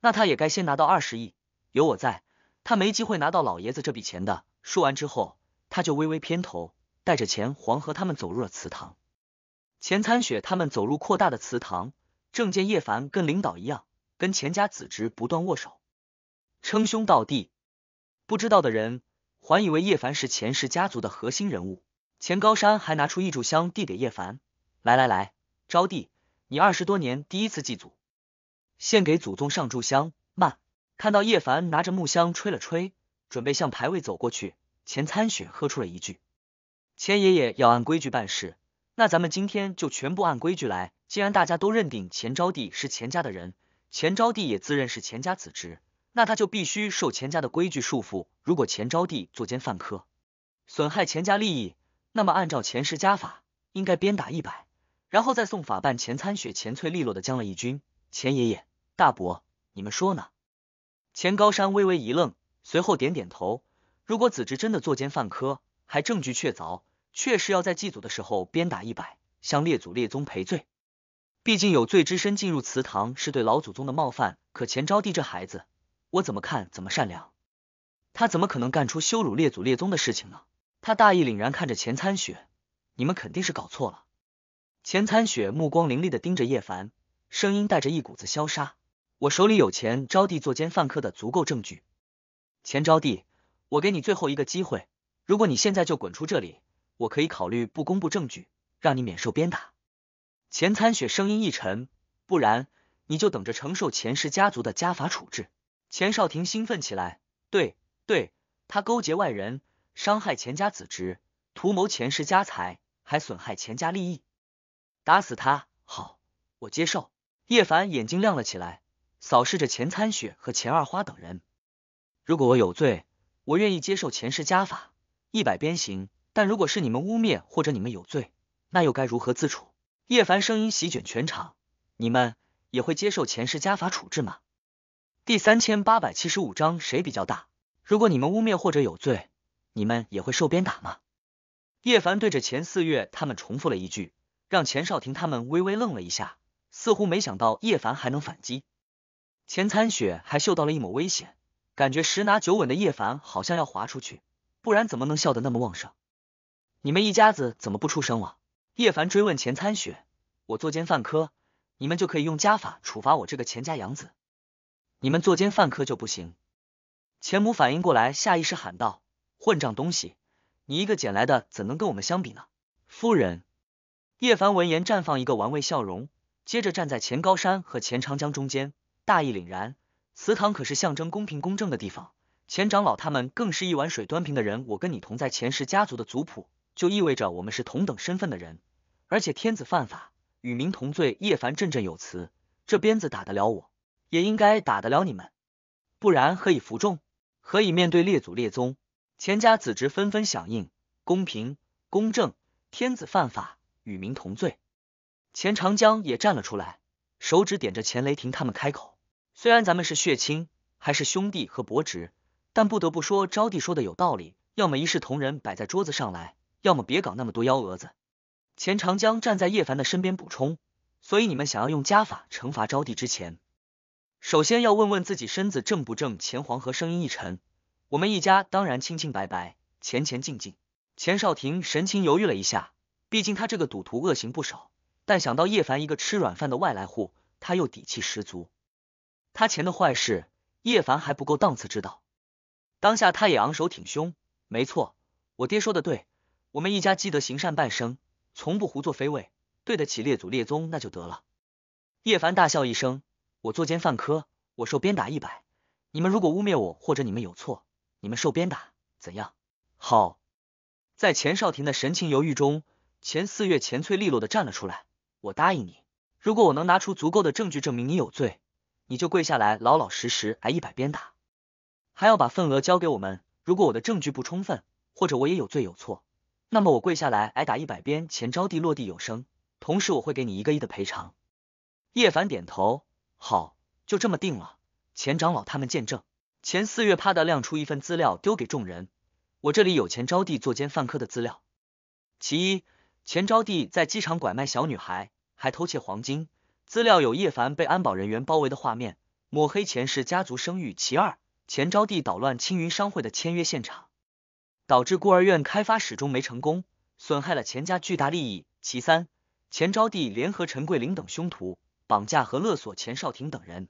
那他也该先拿到二十亿，有我在，他没机会拿到老爷子这笔钱的。说完之后，他就微微偏头，带着钱黄河他们走入了祠堂。钱参雪他们走入扩大的祠堂，正见叶凡跟领导一样，跟钱家子侄不断握手，称兄道弟。不知道的人还以为叶凡是钱氏家族的核心人物。钱高山还拿出一炷香递给叶凡，来来来，招弟，你二十多年第一次祭祖，献给祖宗上炷香。慢，看到叶凡拿着木香吹了吹，准备向牌位走过去，钱参雪喝出了一句：“钱爷爷要按规矩办事，那咱们今天就全部按规矩来。既然大家都认定钱招弟是钱家的人，钱招弟也自认是钱家子侄，那他就必须受钱家的规矩束缚。如果钱招弟作奸犯科，损害钱家利益。”那么按照前世家法，应该鞭打一百，然后再送法办。钱参雪前翠利落的将了一军。钱爷爷、大伯，你们说呢？钱高山微微一愣，随后点点头。如果子侄真的作奸犯科，还证据确凿，确实要在祭祖的时候鞭打一百，向列祖列宗赔罪。毕竟有罪之身进入祠堂是对老祖宗的冒犯。可钱招娣这孩子，我怎么看怎么善良，他怎么可能干出羞辱列祖列宗的事情呢？他大义凛然看着钱参雪，你们肯定是搞错了。钱参雪目光凌厉的盯着叶凡，声音带着一股子萧杀。我手里有钱招娣作奸犯科的足够证据。钱招娣，我给你最后一个机会，如果你现在就滚出这里，我可以考虑不公布证据，让你免受鞭打。钱参雪声音一沉，不然你就等着承受钱氏家族的家法处置。钱少廷兴奋起来，对，对他勾结外人。伤害钱家子侄，图谋钱氏家财，还损害钱家利益，打死他好，我接受。叶凡眼睛亮了起来，扫视着钱参雪和钱二花等人。如果我有罪，我愿意接受钱氏家法一百鞭刑。但如果是你们污蔑或者你们有罪，那又该如何自处？叶凡声音席卷全场，你们也会接受钱氏家法处置吗？第三千八百七十五章谁比较大？如果你们污蔑或者有罪。你们也会受鞭打吗？叶凡对着钱四月他们重复了一句，让钱少廷他们微微愣了一下，似乎没想到叶凡还能反击。钱参雪还嗅到了一抹危险，感觉十拿九稳的叶凡好像要滑出去，不然怎么能笑得那么旺盛？你们一家子怎么不出声了？叶凡追问钱参雪：“我作奸犯科，你们就可以用家法处罚我这个钱家养子，你们作奸犯科就不行？”钱母反应过来，下意识喊道。混账东西，你一个捡来的怎能跟我们相比呢？夫人，叶凡闻言绽放一个玩味笑容，接着站在钱高山和钱长江中间，大义凛然。祠堂可是象征公平公正的地方，钱长老他们更是一碗水端平的人。我跟你同在钱氏家族的族谱，就意味着我们是同等身份的人。而且天子犯法与民同罪。叶凡振振有词，这鞭子打得了我，也应该打得了你们，不然何以服众？何以面对列祖列宗？钱家子侄纷纷响应，公平公正，天子犯法与民同罪。钱长江也站了出来，手指点着钱雷霆他们开口。虽然咱们是血亲，还是兄弟和伯侄，但不得不说招弟说的有道理。要么一视同仁摆在桌子上来，要么别搞那么多幺蛾子。钱长江站在叶凡的身边补充，所以你们想要用家法惩罚招弟之前，首先要问问自己身子正不正。钱黄河声音一沉。我们一家当然清清白白，前前进进。钱少廷神情犹豫了一下，毕竟他这个赌徒恶行不少，但想到叶凡一个吃软饭的外来户，他又底气十足。他钱的坏事，叶凡还不够档次，知道？当下他也昂首挺胸。没错，我爹说的对，我们一家积德行善半生，从不胡作非为，对得起列祖列宗那就得了。叶凡大笑一声：“我作奸犯科，我受鞭打一百。你们如果污蔑我，或者你们有错。”你们受鞭打，怎样？好，在钱少廷的神情犹豫中，钱四月钱脆利落的站了出来。我答应你，如果我能拿出足够的证据证明你有罪，你就跪下来，老老实实挨一百鞭打，还要把份额交给我们。如果我的证据不充分，或者我也有罪有错，那么我跪下来挨打一百鞭。钱招娣落地有声，同时我会给你一个亿的赔偿。叶凡点头，好，就这么定了。钱长老他们见证。前四月，啪的亮出一份资料丢给众人，我这里有钱招娣作奸犯科的资料。其一，钱招娣在机场拐卖小女孩，还偷窃黄金，资料有叶凡被安保人员包围的画面，抹黑钱氏家族声誉。其二，钱招娣捣乱青云商会的签约现场，导致孤儿院开发始终没成功，损害了钱家巨大利益。其三，钱招娣联合陈桂林等凶徒绑架和勒索钱少廷等人。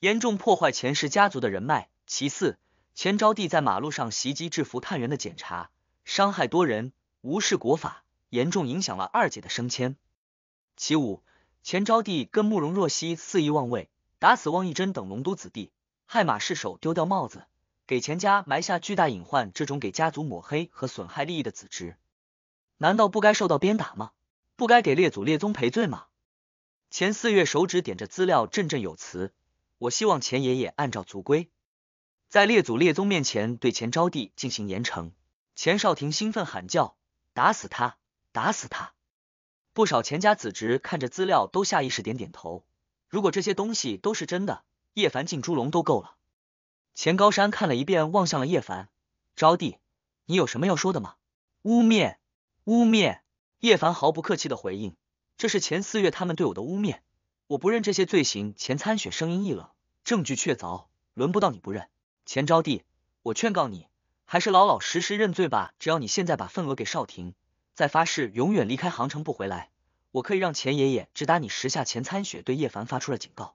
严重破坏钱氏家族的人脉。其四，钱昭娣在马路上袭击制服探员的检查，伤害多人，无视国法，严重影响了二姐的升迁。其五，钱昭娣跟慕容若曦肆意妄为，打死汪义珍等龙都子弟，害马氏手丢掉帽子，给钱家埋下巨大隐患。这种给家族抹黑和损害利益的子侄，难道不该受到鞭打吗？不该给列祖列宗赔罪吗？钱四月手指点着资料，振振有词。我希望钱爷爷按照族规，在列祖列宗面前对钱招娣进行严惩。钱少廷兴奋喊叫：“打死他，打死他！”不少钱家子侄看着资料，都下意识点点头。如果这些东西都是真的，叶凡进猪笼都够了。钱高山看了一遍，望向了叶凡：“招娣，你有什么要说的吗？”污蔑！污蔑！叶凡毫不客气的回应：“这是钱四月他们对我的污蔑。”我不认这些罪行，钱参雪声音一冷，证据确凿，轮不到你不认。钱招娣，我劝告你，还是老老实实认罪吧。只要你现在把份额给少廷，再发誓永远离开杭城不回来，我可以让钱爷爷只打你十下。钱参雪对叶凡发出了警告，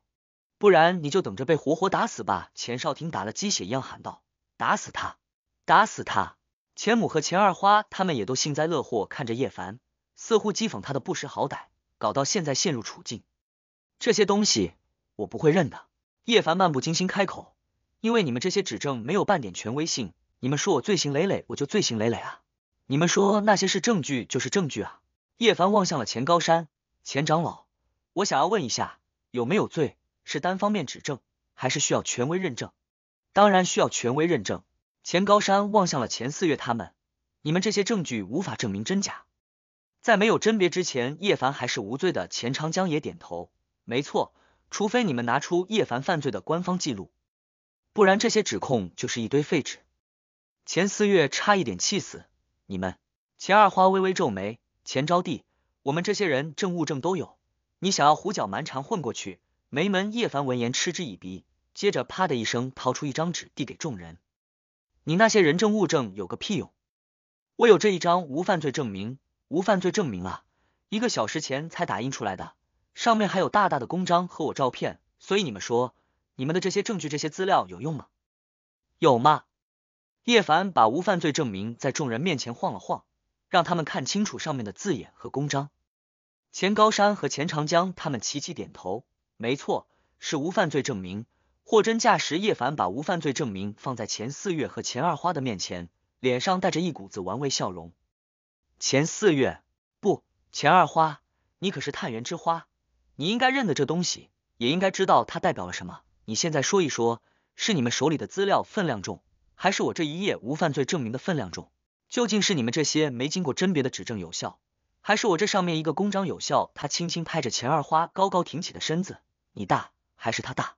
不然你就等着被活活打死吧！钱少廷打了鸡血一样喊道：“打死他，打死他！”钱母和钱二花他们也都幸灾乐祸看着叶凡，似乎讥讽他的不识好歹，搞到现在陷入处境。这些东西我不会认的。叶凡漫不经心开口，因为你们这些指证没有半点权威性。你们说我罪行累累，我就罪行累累啊！你们说那些是证据，就是证据啊！叶凡望向了钱高山，钱长老，我想要问一下，有没有罪是单方面指证，还是需要权威认证？当然需要权威认证。钱高山望向了钱四月他们，你们这些证据无法证明真假，在没有甄别之前，叶凡还是无罪的。钱长江也点头。没错，除非你们拿出叶凡犯罪的官方记录，不然这些指控就是一堆废纸。钱四月差一点气死你们。钱二花微微皱眉，钱招娣，我们这些人证物证都有，你想要胡搅蛮缠混过去？没门！叶凡闻言嗤之以鼻，接着啪的一声掏出一张纸递给众人：“你那些人证物证有个屁用？我有这一张无犯罪证明，无犯罪证明啊，一个小时前才打印出来的。”上面还有大大的公章和我照片，所以你们说，你们的这些证据、这些资料有用吗？有吗？叶凡把无犯罪证明在众人面前晃了晃，让他们看清楚上面的字眼和公章。钱高山和钱长江他们齐齐点头，没错，是无犯罪证明，货真价实。叶凡把无犯罪证明放在钱四月和钱二花的面前，脸上带着一股子玩味笑容。钱四月，不，钱二花，你可是探员之花。你应该认得这东西，也应该知道它代表了什么。你现在说一说，是你们手里的资料分量重，还是我这一页无犯罪证明的分量重？究竟是你们这些没经过甄别的指证有效，还是我这上面一个公章有效？他轻轻拍着钱二花高高挺起的身子，你大还是他大？